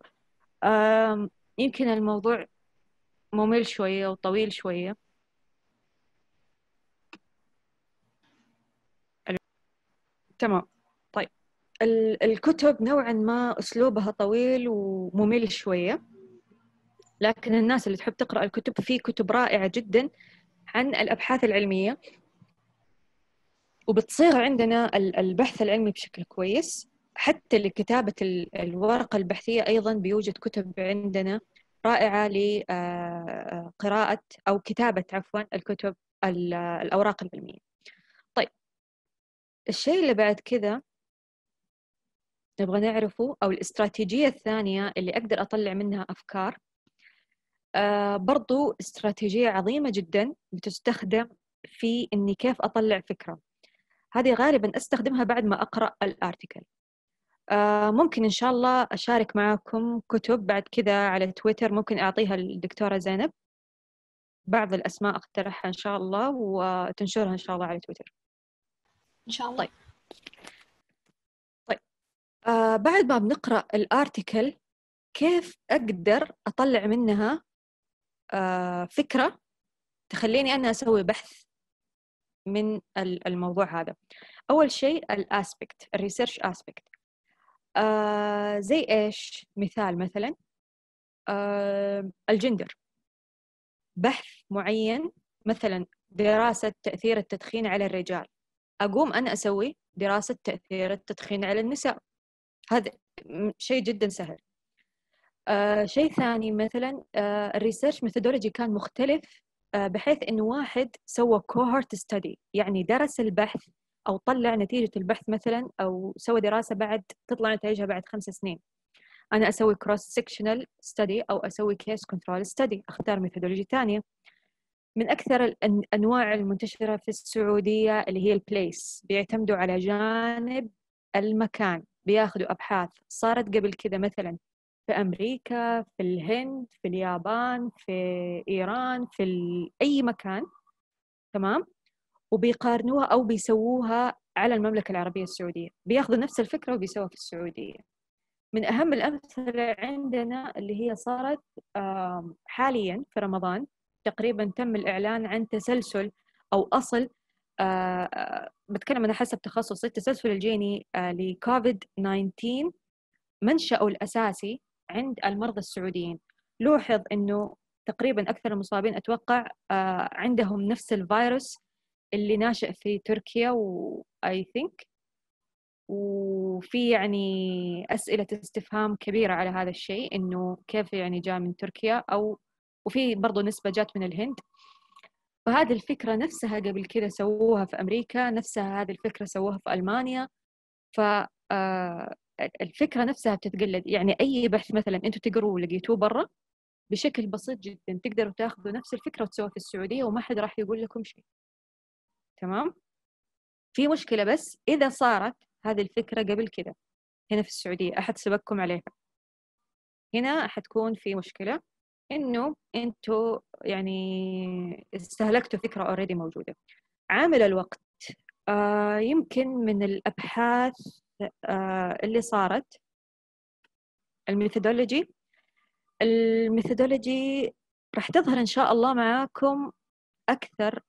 آه يمكن الموضوع ممل شوية وطويل شوية تمام طيب الكتب نوعا ما أسلوبها طويل وممل شوية لكن الناس اللي تحب تقرأ الكتب في كتب رائعة جدا عن الأبحاث العلمية وبتصيغ عندنا البحث العلمي بشكل كويس حتى لكتابة الورقة البحثية أيضا بيوجد كتب عندنا رائعة لقراءة آه، آه، أو كتابة عفوا الكتب الأوراق العلمية طيب الشيء اللي بعد كذا نبغى نعرفه أو الاستراتيجية الثانية اللي أقدر أطلع منها أفكار آه، برضو استراتيجية عظيمة جدا بتستخدم في إني كيف أطلع فكرة هذه غالبا أستخدمها بعد ما أقرأ الأرتيكل آه، ممكن إن شاء الله أشارك معاكم كتب بعد كذا على تويتر ممكن أعطيها للدكتورة زينب بعض الأسماء أقترحها إن شاء الله وتنشرها إن شاء الله على تويتر إن شاء الله طيب, طيب. آه بعد ما بنقرأ الآرتيكل كيف أقدر أطلع منها آه فكرة تخليني أنا أسوي بحث من الموضوع هذا أول شيء الأسبكت الريسيرش أسبكت آه زي ايش مثال مثلا آه الجندر بحث معين مثلا دراسة تأثير التدخين على الرجال أقوم أنا أسوي دراسة تأثير التدخين على النساء هذا شيء جدا سهل آه شيء ثاني مثلا آه الريسيرش ميثودولوجي كان مختلف آه بحيث انه واحد سوى كوهورت ستدي يعني درس البحث او طلع نتيجه البحث مثلا او سوى دراسه بعد تطلع نتائجها بعد خمس سنين انا اسوي كروس سكشنال ستدي او اسوي كيس كنترول ستدي اختار ميثودولوجي ثانيه من اكثر الانواع المنتشره في السعوديه اللي هي البليس بيعتمدوا على جانب المكان بياخذوا ابحاث صارت قبل كذا مثلا في امريكا في الهند في اليابان في ايران في اي مكان تمام وبيقارنوها او بيسووها على المملكه العربيه السعوديه بياخذوا نفس الفكره وبيسووها في السعوديه من اهم الامثله عندنا اللي هي صارت حاليا في رمضان تقريبا تم الاعلان عن تسلسل او اصل بتكلم انا حسب تخصصي التسلسل الجيني لكوفيد 19 منشأه الاساسي عند المرضى السعوديين لوحظ انه تقريبا اكثر المصابين اتوقع عندهم نفس الفيروس اللي ناشئ في تركيا واي ثينك وفي يعني أسئلة استفهام كبيرة على هذا الشيء إنه كيف يعني جاء من تركيا أو وفي برضو نسبة جات من الهند فهذه الفكرة نفسها قبل كذا سووها في أمريكا نفسها هذه الفكرة سووها في ألمانيا ف آه، الفكرة نفسها بتتقلد يعني أي بحث مثلا أنتوا تقروا لقيتوه برا بشكل بسيط جدا تقدروا تاخذوا نفس الفكرة وتسووها في السعودية وما حد راح يقول لكم شيء تمام في مشكله بس اذا صارت هذه الفكره قبل كذا هنا في السعوديه احد سبقكم عليها هنا حتكون في مشكله انه انتوا يعني استهلكتوا فكره اوريدي موجوده عامل الوقت آه يمكن من الابحاث آه اللي صارت الميثودولوجي الميثودولوجي راح تظهر ان شاء الله معاكم اكثر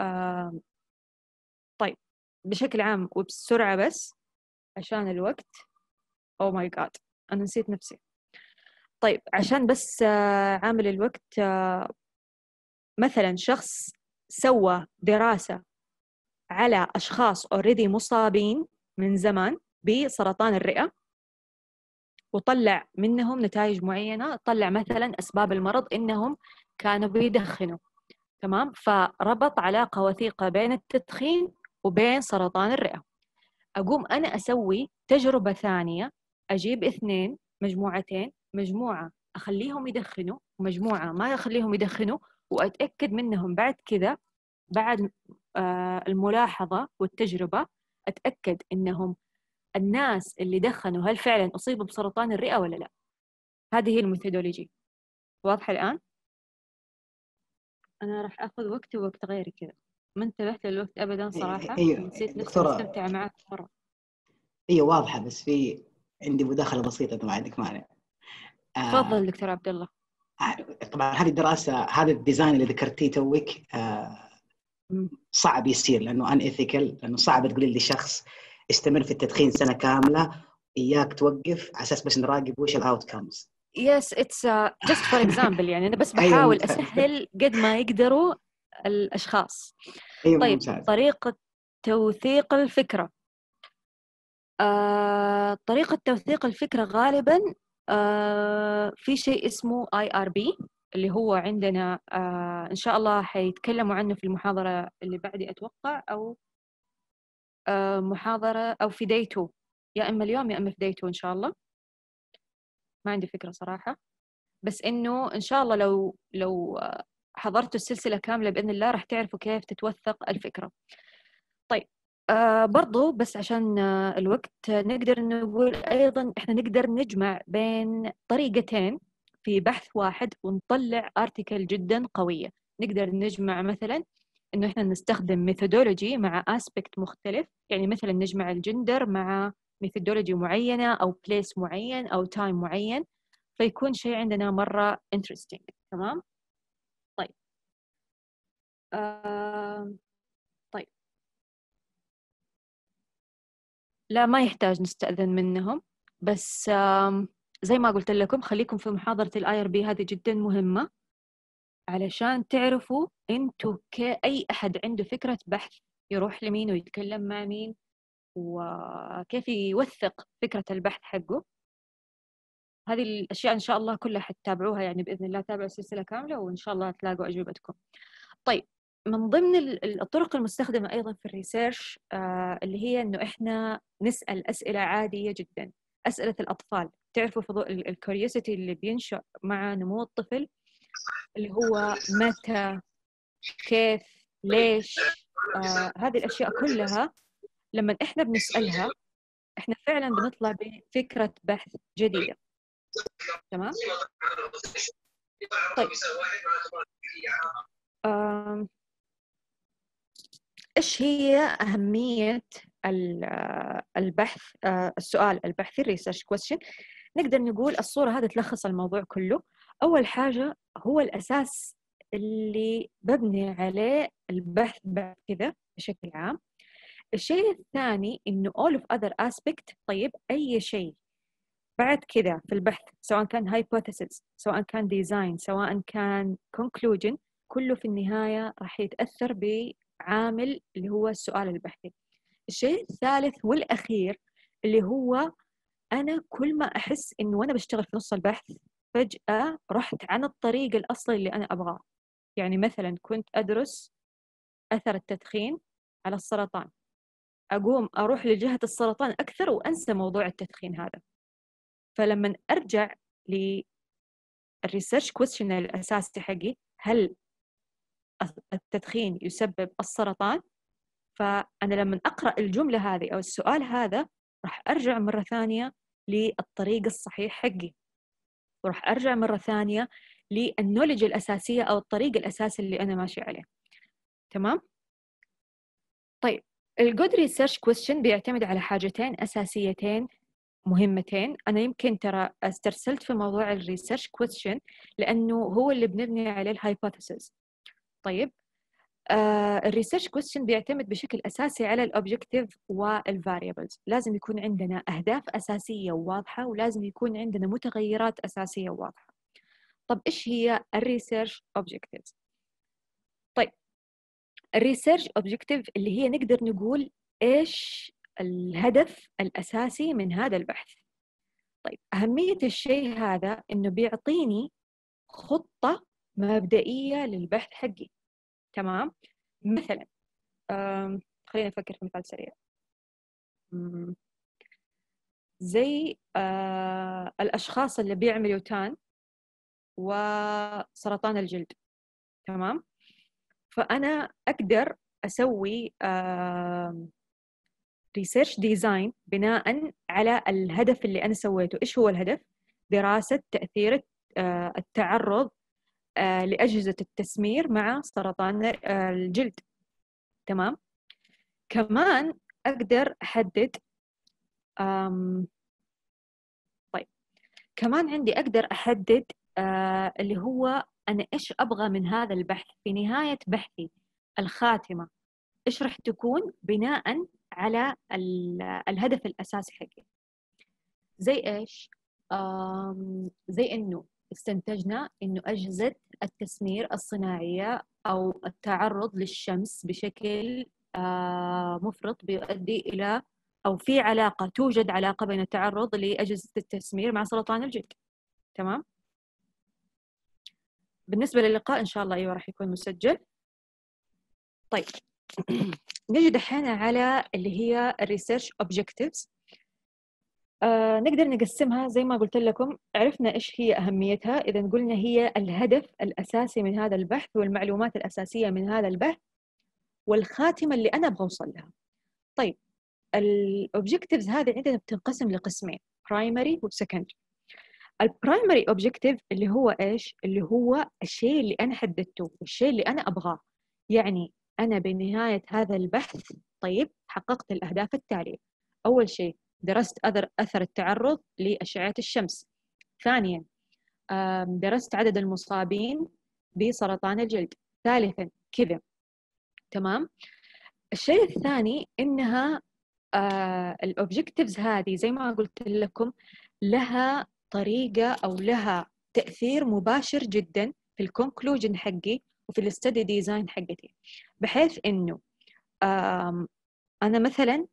آه بشكل عام وبسرعة بس عشان الوقت أو ماي جاد أنا نسيت نفسي طيب عشان بس آه، عامل الوقت آه، مثلا شخص سوى دراسة على أشخاص اوريدي مصابين من زمان بسرطان الرئة وطلع منهم نتائج معينة طلع مثلا أسباب المرض إنهم كانوا بيدخنوا تمام فربط علاقة وثيقة بين التدخين وبين سرطان الرئة أقوم أنا أسوي تجربة ثانية أجيب اثنين مجموعتين مجموعة أخليهم يدخنوا ومجموعة ما أخليهم يدخنوا وأتأكد منهم بعد كذا بعد آه، الملاحظة والتجربة أتأكد إنهم الناس اللي دخنوا هل فعلا أصيبوا بسرطان الرئة ولا لا هذه هي الميثودولوجي واضحة الآن؟ أنا راح أخذ وقتي ووقت غيري كذا ما انتبهت للوقت ابدا إيه، إيه، صراحه أيوة. نسيت نفسي استمتع معك مره هي إيه، واضحه بس في عندي مداخله بسيطه طبعا عندك مانع آه، تفضل آه دكتور عبد الله آه، طبعا هذه الدراسه هذا الديزاين اللي ذكرتيه توك آه، صعب يصير لانه ان ايثيكال لانه صعب تقول لي شخص استمر في التدخين سنه كامله اياك توقف على اساس بس نراقب وش الاوت كمز يس اتس جاست فور اكزامبل يعني انا بس أيوة، بحاول اسهل قد ما يقدروا الاشخاص أيوة طيب ممتاز. طريقه توثيق الفكره آه، طريقه توثيق الفكره غالبا آه، في شيء اسمه اي ار بي اللي هو عندنا آه، ان شاء الله حيتكلموا عنه في المحاضره اللي بعدي اتوقع او آه، محاضره او في ديتو يا اما اليوم يا اما في ديتو ان شاء الله ما عندي فكره صراحه بس انه ان شاء الله لو لو آه، حضرتوا السلسلة كاملة بإذن الله راح تعرفوا كيف تتوثق الفكرة طيب آه برضو بس عشان آه الوقت نقدر نقول أيضا إحنا نقدر نجمع بين طريقتين في بحث واحد ونطلع ارتكل جدا قوية نقدر نجمع مثلا إنه إحنا نستخدم ميثودولوجي مع أسبكت مختلف يعني مثلا نجمع الجندر مع ميثودولوجي معينة أو بليس معين أو تايم معين فيكون شيء عندنا مرة interesting تمام آه، طيب لا ما يحتاج نستأذن منهم بس زي ما قلت لكم خليكم في محاضرة الاي ار بي هذه جدا مهمة علشان تعرفوا انتوا كأي أحد عنده فكرة بحث يروح لمين ويتكلم مع مين وكيف يوثق فكرة البحث حقه هذه الأشياء إن شاء الله كلها حتتابعوها يعني بإذن الله تابعوا السلسلة كاملة وإن شاء الله تلاقوا أجوبتكم طيب من ضمن الطرق المستخدمة أيضا في الريسيرش آه، اللي هي أنه إحنا نسأل أسئلة عادية جدا أسئلة الأطفال تعرفوا فضول الكوريوسيتي اللي بينشأ مع نمو الطفل اللي هو متى كيف ليش آه، هذه الأشياء كلها لما إحنا بنسألها إحنا فعلا بنطلع بفكرة بحث جديدة تمام؟ طيب إيش هي أهمية البحث آه، السؤال البحثي الريسيرش كويشن نقدر نقول الصورة هذه تلخص الموضوع كله أول حاجة هو الأساس اللي ببني عليه البحث بعد كذا بشكل عام الشيء الثاني إنه all of other aspect طيب أي شيء بعد كذا في البحث سواء كان hypothesis سواء كان design سواء كان conclusion كله في النهاية راح يتأثر عامل اللي هو السؤال البحثي الشيء الثالث والأخير اللي هو أنا كل ما أحس إنه وأنا بشتغل في نص البحث فجأة رحت عن الطريق الأصلي اللي أنا أبغاه يعني مثلا كنت أدرس أثر التدخين على السرطان أقوم أروح لجهة السرطان أكثر وأنسى موضوع التدخين هذا فلما أرجع للريسيرش كويشن الأساسي حقي هل التدخين يسبب السرطان فأنا لما أقرأ الجملة هذه أو السؤال هذا راح أرجع مرة ثانية للطريق الصحيح حقي وراح أرجع مرة ثانية للنولج الأساسية أو الطريق الأساسي اللي أنا ماشي عليه تمام؟ طيب الجود ريسيرش كويستشن بيعتمد على حاجتين أساسيتين مهمتين أنا يمكن ترى استرسلت في موضوع الريسيرش كويستشن لأنه هو اللي بنبني عليه الهايبوثيسز طيب آه، الريسيرش كويستشن بيعتمد بشكل اساسي على الاوبجكتيف والفاريبلز لازم يكون عندنا اهداف اساسيه واضحه ولازم يكون عندنا متغيرات اساسيه واضحه طب ايش هي الريسيرش اوبجكتيفز طيب الريسيرش اوبجكتيف اللي هي نقدر نقول ايش الهدف الاساسي من هذا البحث طيب اهميه الشيء هذا انه بيعطيني خطه مبدئيه للبحث حقي تمام مثلا خلينا نفكر في مثال سريع زي آه، الأشخاص اللي بيعملوا تان وسرطان الجلد تمام فأنا أقدر أسوي ريسيرش ديزاين بناء على الهدف اللي أنا سويته إيش هو الهدف؟ دراسة تأثير آه، التعرض آه، لأجهزة التسمير مع سرطان آه، الجلد تمام كمان أقدر أحدد طيب كمان عندي أقدر أحدد آه، اللي هو أنا إيش أبغى من هذا البحث في نهاية بحثي الخاتمة إيش راح تكون بناء على الهدف الأساسي حقي زي إيش زي إنه استنتجنا انه اجهزه التسمير الصناعيه او التعرض للشمس بشكل آه، مفرط بيؤدي الى او في علاقه توجد علاقه بين التعرض لاجهزه التسمير مع سرطان الجلد تمام بالنسبه للقاء ان شاء الله ايوه راح يكون مسجل طيب نجي دحين على اللي هي الريسيرش اوبجكتيفز آه، نقدر نقسمها زي ما قلت لكم عرفنا ايش هي اهميتها اذا قلنا هي الهدف الاساسي من هذا البحث والمعلومات الاساسيه من هذا البحث والخاتمه اللي انا ابغى اوصل لها طيب الأوبجيكتيفز هذه عندنا بتنقسم لقسمين برايمري وسكندري البرايمري اوبجيكتيف اللي هو ايش اللي هو الشيء اللي انا حددته الشيء اللي انا ابغاه يعني انا بنهايه هذا البحث طيب حققت الاهداف التاليه اول شيء درست أثر أثر التعرض لأشعة الشمس ثانيا درست عدد المصابين بسرطان الجلد ثالثا كذا تمام الشيء الثاني انها الاوبجكتيفز هذه زي ما قلت لكم لها طريقه او لها تاثير مباشر جدا في الكونكلوجن حقي وفي الاستدي ديزاين حقتي بحيث انه انا مثلا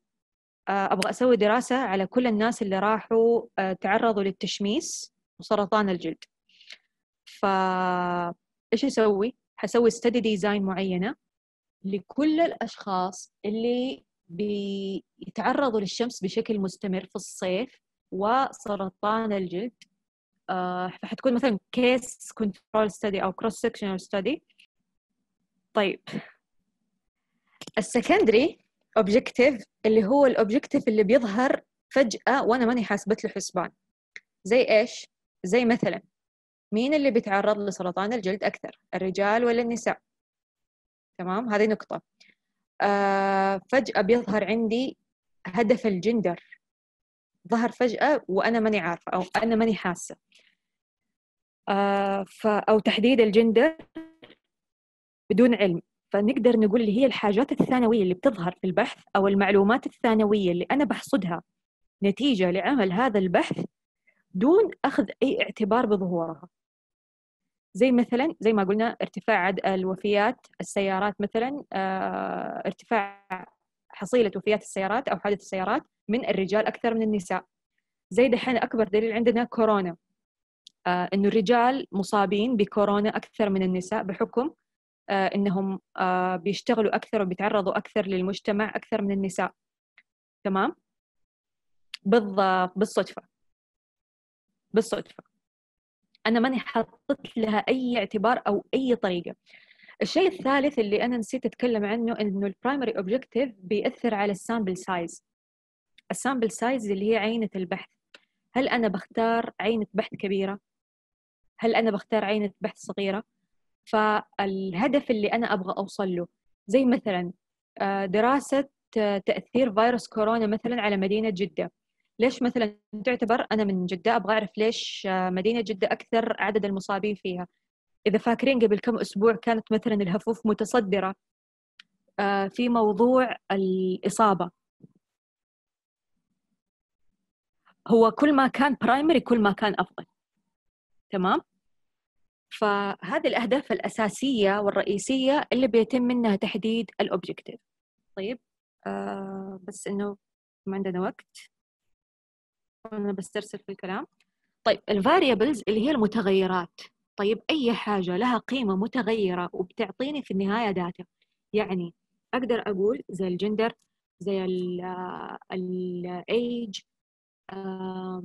ابغى اسوي دراسه على كل الناس اللي راحوا آه، تعرضوا للتشميس وسرطان الجلد ف ايش اسوي حسوي ستدي ديزاين معينه لكل الاشخاص اللي بيتعرضوا للشمس بشكل مستمر في الصيف وسرطان الجلد فحتكون آه، مثلا كيس كنترول ستدي او كروس سكشنال ستدي طيب السكندري اوبجيكتيف اللي هو الاوبجيكتيف اللي بيظهر فجأة وأنا ماني حاسبت له حسبان زي إيش؟ زي مثلا مين اللي بيتعرض لسرطان الجلد أكثر؟ الرجال ولا النساء؟ تمام؟ هذه نقطة آه فجأة بيظهر عندي هدف الجندر ظهر فجأة وأنا ماني عارفة أو أنا ماني حاسة آه ف أو تحديد الجندر بدون علم فنقدر نقول اللي هي الحاجات الثانويه اللي بتظهر في البحث او المعلومات الثانويه اللي انا بحصدها نتيجه لعمل هذا البحث دون اخذ اي اعتبار بظهورها زي مثلا زي ما قلنا ارتفاع عدد الوفيات السيارات مثلا اه ارتفاع حصيلة وفيات السيارات أو حادث السيارات من الرجال أكثر من النساء زي دحين أكبر دليل عندنا كورونا آه إنه الرجال مصابين بكورونا أكثر من النساء بحكم آه، انهم آه، بيشتغلوا اكثر وبيتعرضوا اكثر للمجتمع اكثر من النساء تمام بالضبط بالصدفه بالصدفه انا ماني حطيت لها اي اعتبار او اي طريقه الشيء الثالث اللي انا نسيت اتكلم عنه انه البرايمري اوبجكتيف بياثر على السامبل سايز السامبل سايز اللي هي عينه البحث هل انا بختار عينه بحث كبيره هل انا بختار عينه بحث صغيره فالهدف اللي أنا أبغى أوصل له زي مثلا آه، دراسة آه، تأثير فيروس كورونا مثلا على مدينة جدة ليش مثلا تعتبر أنا من جدة أبغى أعرف ليش آه، مدينة جدة أكثر عدد المصابين فيها إذا فاكرين قبل كم أسبوع كانت مثلا الهفوف متصدرة في موضوع الإصابة هو كل ما كان برايمري كل ما كان أفضل تمام فهذه الأهداف الأساسية والرئيسية اللي بيتم منها تحديد الأوبجكتيف طيب آه بس إنه ما عندنا وقت أنا بسترسل في الكلام طيب الفاريبلز اللي هي المتغيرات طيب أي حاجة لها قيمة متغيرة وبتعطيني في النهاية داتا يعني أقدر أقول زي الجندر زي الايج آه،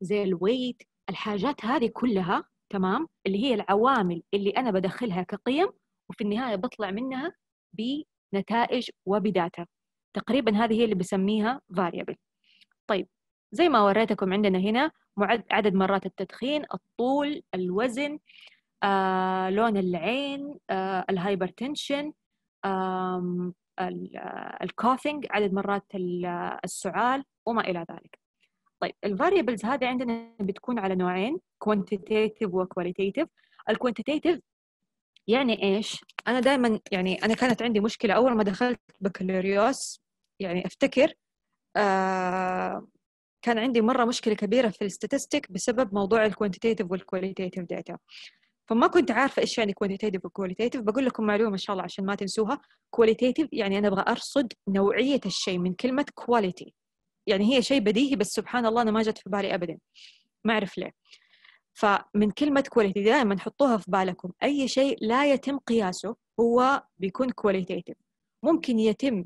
زي الويت الحاجات هذه كلها تمام اللي هي العوامل اللي انا بدخلها كقيم وفي النهايه بطلع منها بنتائج وبداتا تقريبا هذه هي اللي بسميها فاريبل طيب زي ما وريتكم عندنا هنا عدد مرات التدخين الطول الوزن آه، لون العين آه، الهايبرتنشن آه، الكوفينج عدد مرات آه، السعال وما إلى ذلك طيب الفاريبلز هذه عندنا بتكون على نوعين كوانتيتيف وكواليتيف الكوانتيتيف يعني ايش؟ انا دائما يعني انا كانت عندي مشكله اول ما دخلت بكالوريوس يعني افتكر آه كان عندي مره مشكله كبيره في الستاتستيك بسبب موضوع الكوانتيتيف والكواليتيف داتا فما كنت عارفه ايش يعني كوانتيتيف وكواليتيف بقول لكم معلومه ان شاء الله عشان ما تنسوها كواليتيف يعني انا ابغى ارصد نوعيه الشيء من كلمه كواليتي يعني هي شيء بديهي بس سبحان الله أنا ما جت في بالي أبدا ما أعرف ليه فمن كلمة كواليتي دائما حطوها في بالكم أي شيء لا يتم قياسه هو بيكون كواليتيتيف ممكن يتم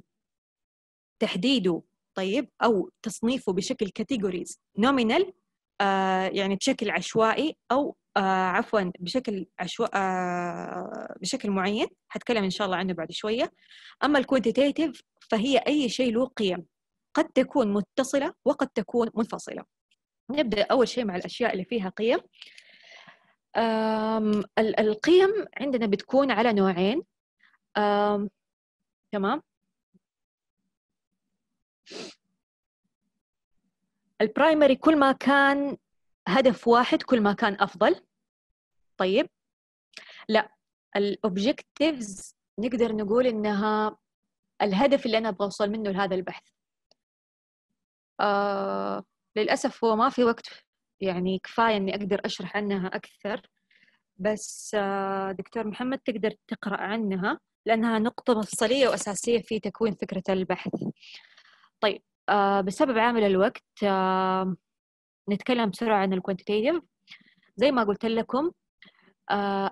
تحديده طيب أو تصنيفه بشكل كاتيجوريز نومينال آه يعني بشكل عشوائي أو آه عفوا بشكل عشو... آه بشكل معين حتكلم إن شاء الله عنه بعد شوية أما الكوانتيتيف فهي أي شيء له قيم قد تكون متصلة وقد تكون منفصلة نبدأ أول شيء مع الأشياء اللي فيها قيم القيم عندنا بتكون على نوعين تمام البرايمري كل ما كان هدف واحد كل ما كان أفضل طيب لا الأوبجيكتيفز نقدر نقول إنها الهدف اللي أنا أبغى أوصل منه لهذا البحث آه، للأسف هو ما في وقت يعني كفاية إني أقدر أشرح عنها أكثر بس آه، دكتور محمد تقدر تقرأ عنها لأنها نقطة مفصلية وأساسية في تكوين فكرة البحث طيب آه، بسبب عامل الوقت نتكلم بسرعة عن الكوانتيتيف زي ما قلت لكم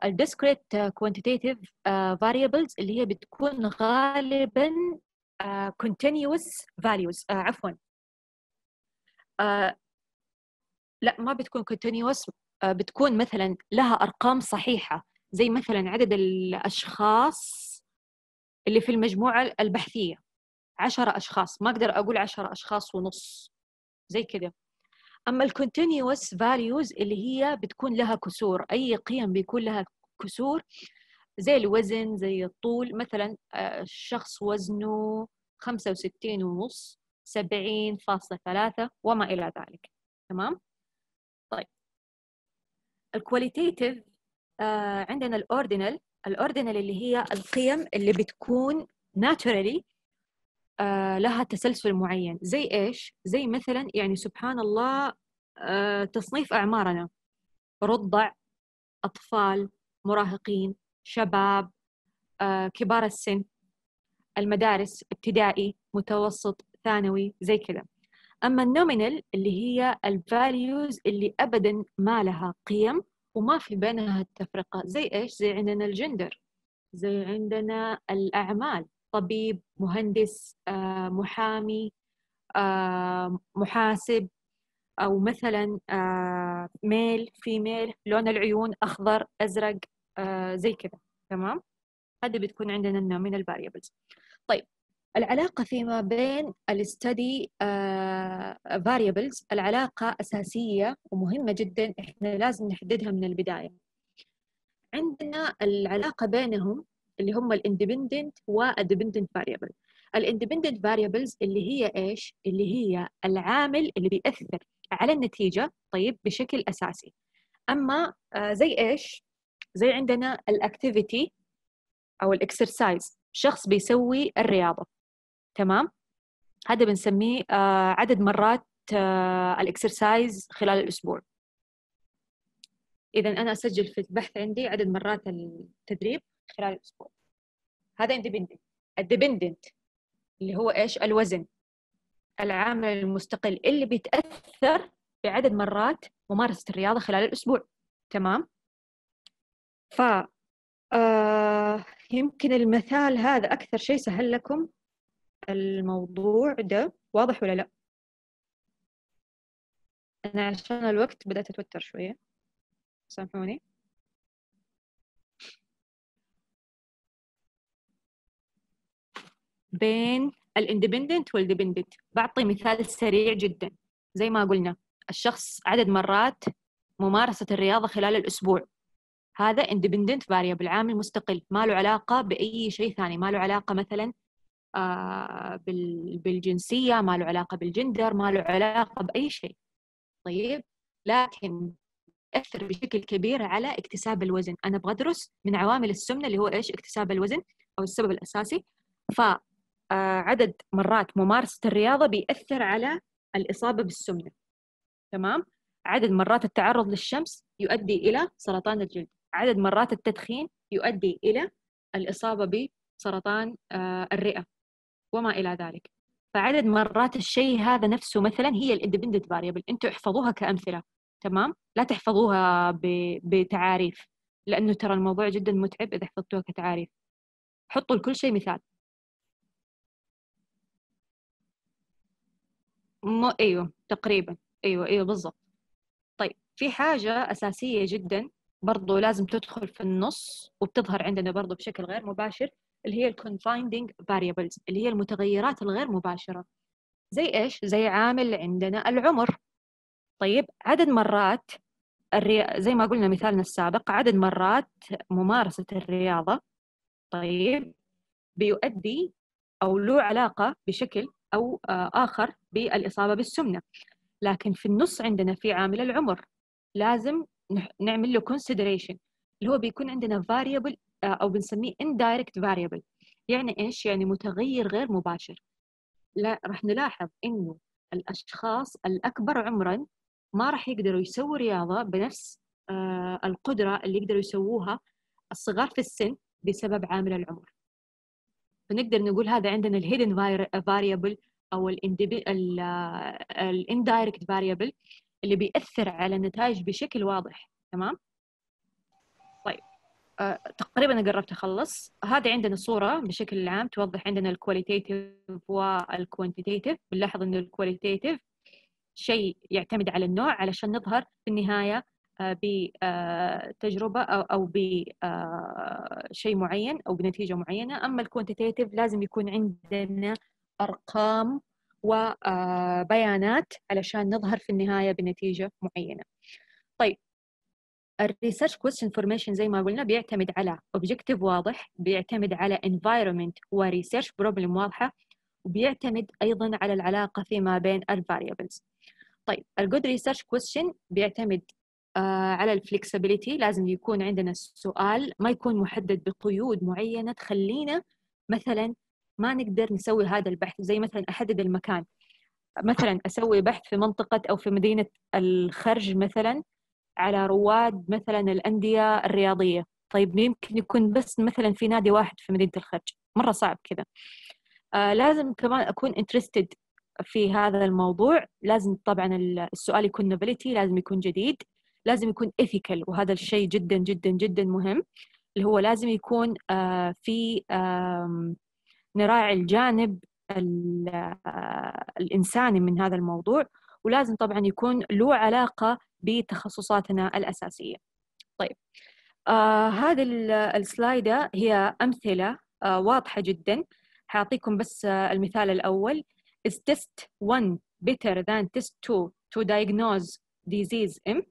الديسكريت كوانتيتيف فاريبلز اللي هي بتكون غالبا continuous values عفوا آه، لا ما بتكون كونتينيوس آه، بتكون مثلا لها ارقام صحيحه زي مثلا عدد الاشخاص اللي في المجموعه البحثيه عشرة اشخاص ما اقدر اقول عشرة اشخاص ونص زي كذا اما الكونتينيوس فاليوز اللي هي بتكون لها كسور اي قيم بيكون لها كسور زي الوزن زي الطول مثلا الشخص آه، وزنه 65 ونص 70.3 وما إلى ذلك تمام؟ طيب الكواليتيتيف آه عندنا الأوردينال الأوردينال اللي هي القيم اللي بتكون ناتشرالي آه لها تسلسل معين زي إيش؟ زي مثلا يعني سبحان الله آه تصنيف أعمارنا رضع أطفال مراهقين شباب آه كبار السن المدارس ابتدائي متوسط الثانوي زي كذا اما النومينال اللي هي الفاليوز اللي ابدا ما لها قيم وما في بينها التفرقه زي ايش زي عندنا الجندر زي عندنا الاعمال طبيب مهندس آه، محامي آه، محاسب او مثلا ميل آه، فيميل لون العيون اخضر ازرق زي كذا تمام هذه بتكون عندنا النومينال فاريبلز طيب العلاقة فيما بين study فاريبلز آه، العلاقة أساسية ومهمة جدا إحنا لازم نحددها من البداية عندنا العلاقة بينهم اللي هم الاندبندنت والديبندنت فاريبل الاندبندنت فاريبلز اللي هي ايش؟ اللي هي العامل اللي بيأثر على النتيجة طيب بشكل أساسي أما آه، زي ايش؟ زي عندنا الاكتيفيتي أو الاكسرسايز شخص بيسوي الرياضة تمام هذا بنسميه آه، عدد مرات آه، الاكسرسايز خلال الاسبوع اذا انا اسجل في البحث عندي عدد مرات التدريب خلال الاسبوع هذا اندبندنت الديبندنت اللي هو ايش الوزن العامل المستقل اللي بيتاثر بعدد مرات ممارسه الرياضه خلال الاسبوع تمام ف آه يمكن المثال هذا اكثر شيء سهل لكم الموضوع ده واضح ولا لا أنا عشان الوقت بدأت أتوتر شوية سامحوني بين الاندبندنت والديبندنت بعطي مثال سريع جدا زي ما قلنا الشخص عدد مرات ممارسة الرياضة خلال الأسبوع هذا اندبندنت فاريبل عامل مستقل ما له علاقة بأي شيء ثاني ما له علاقة مثلا آه، بالجنسيه ما له علاقه بالجندر ما له علاقه باي شيء طيب لكن يأثر بشكل كبير على اكتساب الوزن أنا أبغى أدرس من عوامل السمنة اللي هو إيش اكتساب الوزن أو السبب الأساسي فعدد آه، مرات ممارسة الرياضة بيأثر على الإصابة بالسمنة تمام عدد مرات التعرض للشمس يؤدي إلى سرطان الجلد عدد مرات التدخين يؤدي إلى الإصابة بسرطان آه، الرئة وما الى ذلك فعدد مرات الشيء هذا نفسه مثلا هي الاندبندنت فاريبل انتم احفظوها كامثله تمام لا تحفظوها بتعاريف لانه ترى الموضوع جدا متعب اذا حفظتوها كتعاريف حطوا لكل شيء مثال م... ايوه تقريبا ايوه ايوه بالضبط طيب في حاجه اساسيه جدا برضو لازم تدخل في النص وبتظهر عندنا برضو بشكل غير مباشر اللي هي الكونفايندنج فاريبلز اللي هي المتغيرات الغير مباشره زي ايش زي عامل عندنا العمر طيب عدد مرات الري... زي ما قلنا مثالنا السابق عدد مرات ممارسه الرياضه طيب بيؤدي او له علاقه بشكل او آه، اخر بالاصابه بالسمنه لكن في النص عندنا في عامل العمر لازم نعمل له consideration اللي هو بيكون عندنا variable آه، او بنسميه indirect variable يعني ايش يعني متغير غير مباشر لا راح نلاحظ انه الاشخاص الاكبر عمرا ما راح يقدروا يسووا رياضه بنفس آه، القدره اللي يقدروا يسووها الصغار في السن بسبب عامل العمر فنقدر نقول هذا عندنا الهيدن فاريبل او الاندايركت فاريبل آه، اللي بيأثر على النتائج بشكل واضح تمام طيب آه، تقريبا قربت اخلص هذه عندنا صوره بشكل عام توضح عندنا الكواليتيتيف والكوانتيتيف بنلاحظ ان الكواليتيتيف شيء يعتمد على النوع علشان نظهر في النهايه آه، بتجربه آه، او بشيء معين او بنتيجه معينه اما الكوانتيتيف لازم يكون عندنا ارقام وبيانات علشان نظهر في النهايه بنتيجه معينه طيب الريسيرش كويست انفورميشن زي ما قلنا بيعتمد على اوبجيكتيف واضح بيعتمد على انفايرمنت وريسيرش بروبلم واضحه وبيعتمد ايضا على العلاقه فيما بين الفاريبلز طيب الجود ريسيرش كويستشن بيعتمد آه، على الفلكسبيليتي لازم يكون عندنا السؤال ما يكون محدد بقيود معينه تخلينا مثلا ما نقدر نسوي هذا البحث زي مثلا احدد المكان مثلا اسوي بحث في منطقه او في مدينه الخرج مثلا على رواد مثلا الأندية الرياضية طيب يمكن يكون بس مثلا في نادي واحد في مدينة الخرج مرة صعب كذا آه لازم كمان أكون انترستد في هذا الموضوع لازم طبعا السؤال يكون نوبلتي لازم يكون جديد لازم يكون ايثيكال وهذا الشيء جدا جدا جدا مهم اللي هو لازم يكون آه في آه نراعي الجانب آه، الإنساني من هذا الموضوع ولازم طبعا يكون له علاقة بتخصصاتنا الأساسية طيب آه هذه السلايدة هي أمثلة آه واضحة جدا حأعطيكم بس آه المثال الأول Is test 1 better than test 2 to diagnose disease M؟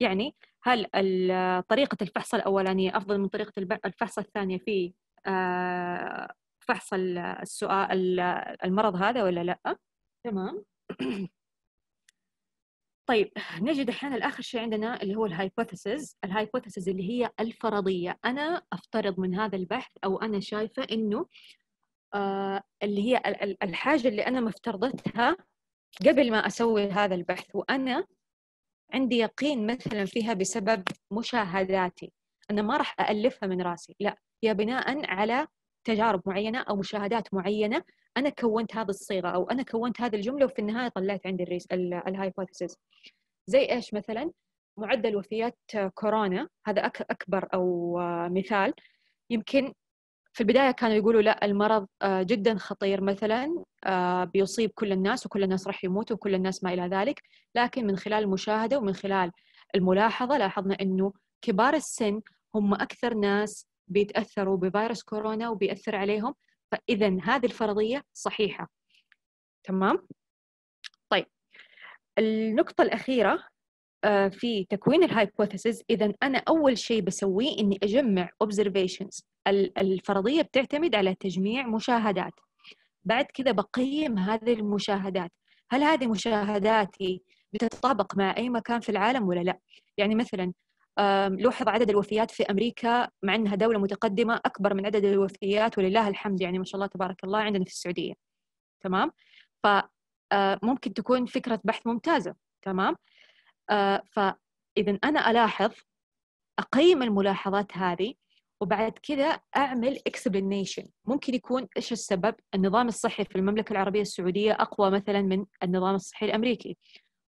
يعني هل آه، طريقة الفحص الأولانية أفضل من طريقة الفحص الثانية في آه، فحص السؤال المرض هذا ولا لا؟ تمام طيب نجي دحين لاخر شيء عندنا اللي هو الهايبوثيسز الهايبوثيسز اللي هي الفرضيه انا افترض من هذا البحث او انا شايفه انه آه اللي هي الحاجه اللي انا مفترضتها قبل ما اسوي هذا البحث وانا عندي يقين مثلا فيها بسبب مشاهداتي انا ما راح الفها من راسي لا هي بناء على تجارب معينه او مشاهدات معينه انا كونت هذه الصيغه او انا كونت هذه الجمله وفي النهايه طلعت عندي الريس الهايبوثيسز زي ايش مثلا معدل وفيات كورونا هذا اكبر او آه، مثال يمكن في البداية كانوا يقولوا لا المرض آه، جدا خطير مثلا آه، بيصيب كل الناس وكل الناس راح يموتوا وكل الناس ما إلى ذلك لكن من خلال المشاهدة ومن خلال الملاحظة لاحظنا أنه كبار السن هم أكثر ناس بيتاثروا بفيروس كورونا وبيأثر عليهم فاذا هذه الفرضيه صحيحه تمام طيب النقطه الاخيره آه، في تكوين الهايبوثيسز اذا انا اول شيء بسويه اني اجمع observations الفرضيه بتعتمد على تجميع مشاهدات بعد كذا بقيم هذه المشاهدات هل هذه مشاهداتي بتتطابق مع اي مكان في العالم ولا لا يعني مثلا لوحظ عدد الوفيات في امريكا مع انها دوله متقدمه اكبر من عدد الوفيات ولله الحمد يعني ما شاء الله تبارك الله عندنا في السعوديه تمام فممكن آه، تكون فكره بحث ممتازه تمام آه، فاذا انا الاحظ اقيم الملاحظات هذه وبعد كذا اعمل اكسبلينيشن ممكن يكون ايش السبب النظام الصحي في المملكه العربيه السعوديه اقوى مثلا من النظام الصحي الامريكي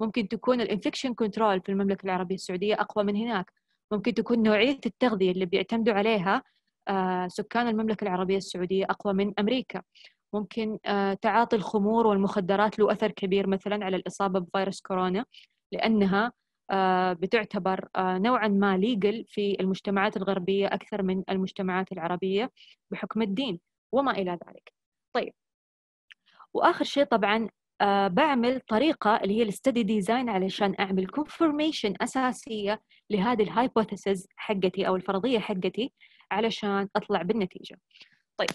ممكن تكون الانفكشن كنترول في المملكه العربيه السعوديه اقوى من هناك ممكن تكون نوعيه التغذيه اللي بيعتمدوا عليها آه، سكان المملكه العربيه السعوديه اقوى من امريكا ممكن آه، تعاطي الخمور والمخدرات له اثر كبير مثلا على الاصابه بفيروس كورونا لانها آه، بتعتبر نوعا ما ليجل في المجتمعات الغربيه اكثر من المجتمعات العربيه بحكم الدين وما الى ذلك. طيب واخر شيء طبعا آه، بعمل طريقه اللي هي الستدي ديزاين علشان اعمل كونفرميشن اساسيه لهذه الهايبوثيسز حقتي او الفرضيه حقتي علشان اطلع بالنتيجه. طيب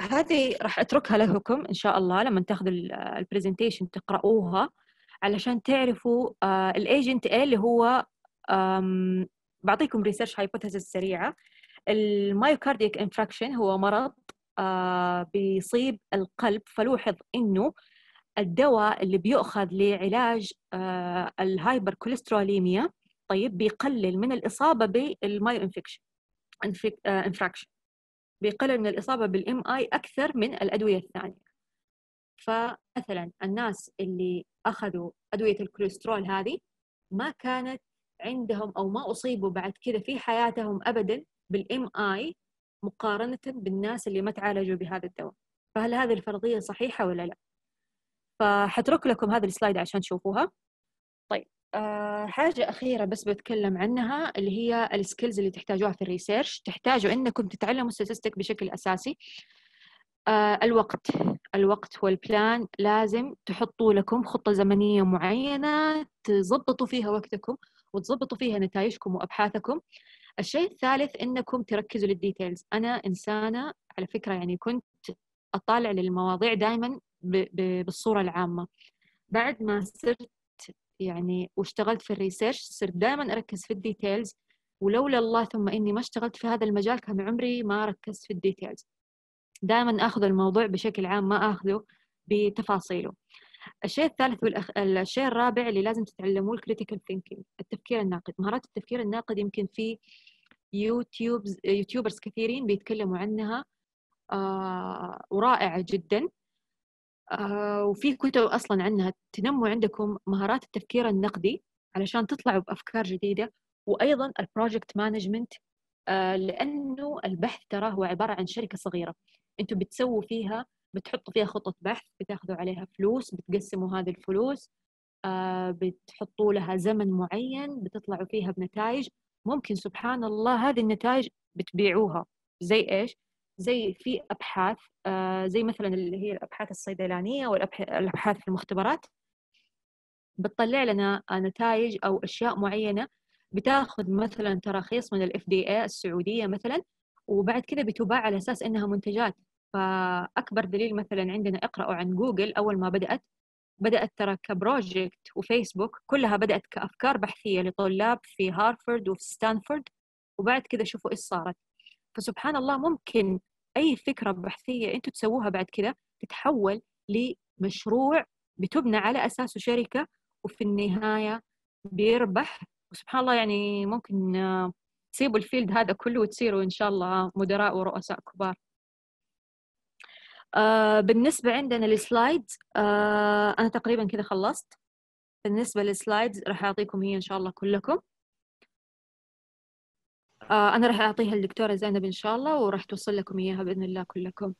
هذه راح اتركها لكم ان شاء الله لما تاخذوا البرزنتيشن تقرأوها علشان تعرفوا آه، الايجنت ايه اللي هو بعطيكم ريسيرش هايبوثيسز سريعه المايوكارديك انفراكشن هو مرض آه، بيصيب القلب فلوحظ انه الدواء اللي بيؤخذ لعلاج آه، الهايبر كوليستروليميا طيب بيقلل من الاصابه بالماي انفكشن انفراكشن آه، بيقلل من الاصابه بالام اي اكثر من الادويه الثانيه فمثلا الناس اللي اخذوا ادويه الكوليسترول هذه ما كانت عندهم او ما اصيبوا بعد كذا في حياتهم ابدا بالام اي مقارنه بالناس اللي ما تعالجوا بهذا الدواء فهل هذه الفرضيه صحيحه ولا لا؟ فحترك لكم هذا السلايد عشان تشوفوها طيب أه حاجة أخيرة بس بتكلم عنها اللي هي السكيلز اللي تحتاجوها في الريسيرش تحتاجوا إنكم تتعلموا الستاتستيك بشكل أساسي أه الوقت الوقت والبلان لازم تحطوا لكم خطة زمنية معينة تضبطوا فيها وقتكم وتضبطوا فيها نتائجكم وأبحاثكم الشيء الثالث إنكم تركزوا للديتيلز أنا إنسانة على فكرة يعني كنت أطالع للمواضيع دائما بالصورة العامة بعد ما صرت يعني واشتغلت في الريسيرش صرت دائما أركز في الديتيلز ولولا الله ثم إني ما اشتغلت في هذا المجال كان عمري ما ركزت في الديتيلز دائما أخذ الموضوع بشكل عام ما أخذه بتفاصيله الشيء الثالث والأخ... الشيء الرابع اللي لازم تتعلموه الكريتيكال ثينكينج التفكير الناقد مهارات التفكير الناقد يمكن في يوتيوبز يوتيوبرز كثيرين بيتكلموا عنها آه ورائعة جدا آه، وفي كتب اصلا عنها تنموا عندكم مهارات التفكير النقدي علشان تطلعوا بافكار جديده وايضا البروجكت مانجمنت آه، لانه البحث ترى هو عباره عن شركه صغيره انتم بتسووا فيها بتحطوا فيها خطه بحث بتاخذوا عليها فلوس بتقسموا هذه الفلوس آه، بتحطوا لها زمن معين بتطلعوا فيها بنتائج ممكن سبحان الله هذه النتائج بتبيعوها زي ايش؟ زي في ابحاث آه، زي مثلا اللي هي الابحاث الصيدلانيه والابحاث في المختبرات بتطلع لنا نتائج او اشياء معينه بتاخذ مثلا تراخيص من الاف دي اي السعوديه مثلا وبعد كذا بتباع على اساس انها منتجات فاكبر دليل مثلا عندنا اقراوا عن جوجل اول ما بدات بدات ترى كبروجكت وفيسبوك كلها بدات كافكار بحثيه لطلاب في هارفرد وفي ستانفورد وبعد كذا شوفوا ايش صارت فسبحان الله ممكن اي فكره بحثيه انتم تسووها بعد كذا تتحول لمشروع بتبنى على اساسه شركه وفي النهايه بيربح وسبحان الله يعني ممكن آه، تسيبوا الفيلد هذا كله وتصيروا ان شاء الله مدراء ورؤساء كبار آه، بالنسبة عندنا السلايد آه، أنا تقريبا كذا خلصت بالنسبة للسلايد راح أعطيكم هي إن شاء الله كلكم آه، انا راح اعطيها للدكتوره زينب ان شاء الله وراح توصل لكم اياها باذن الله كلكم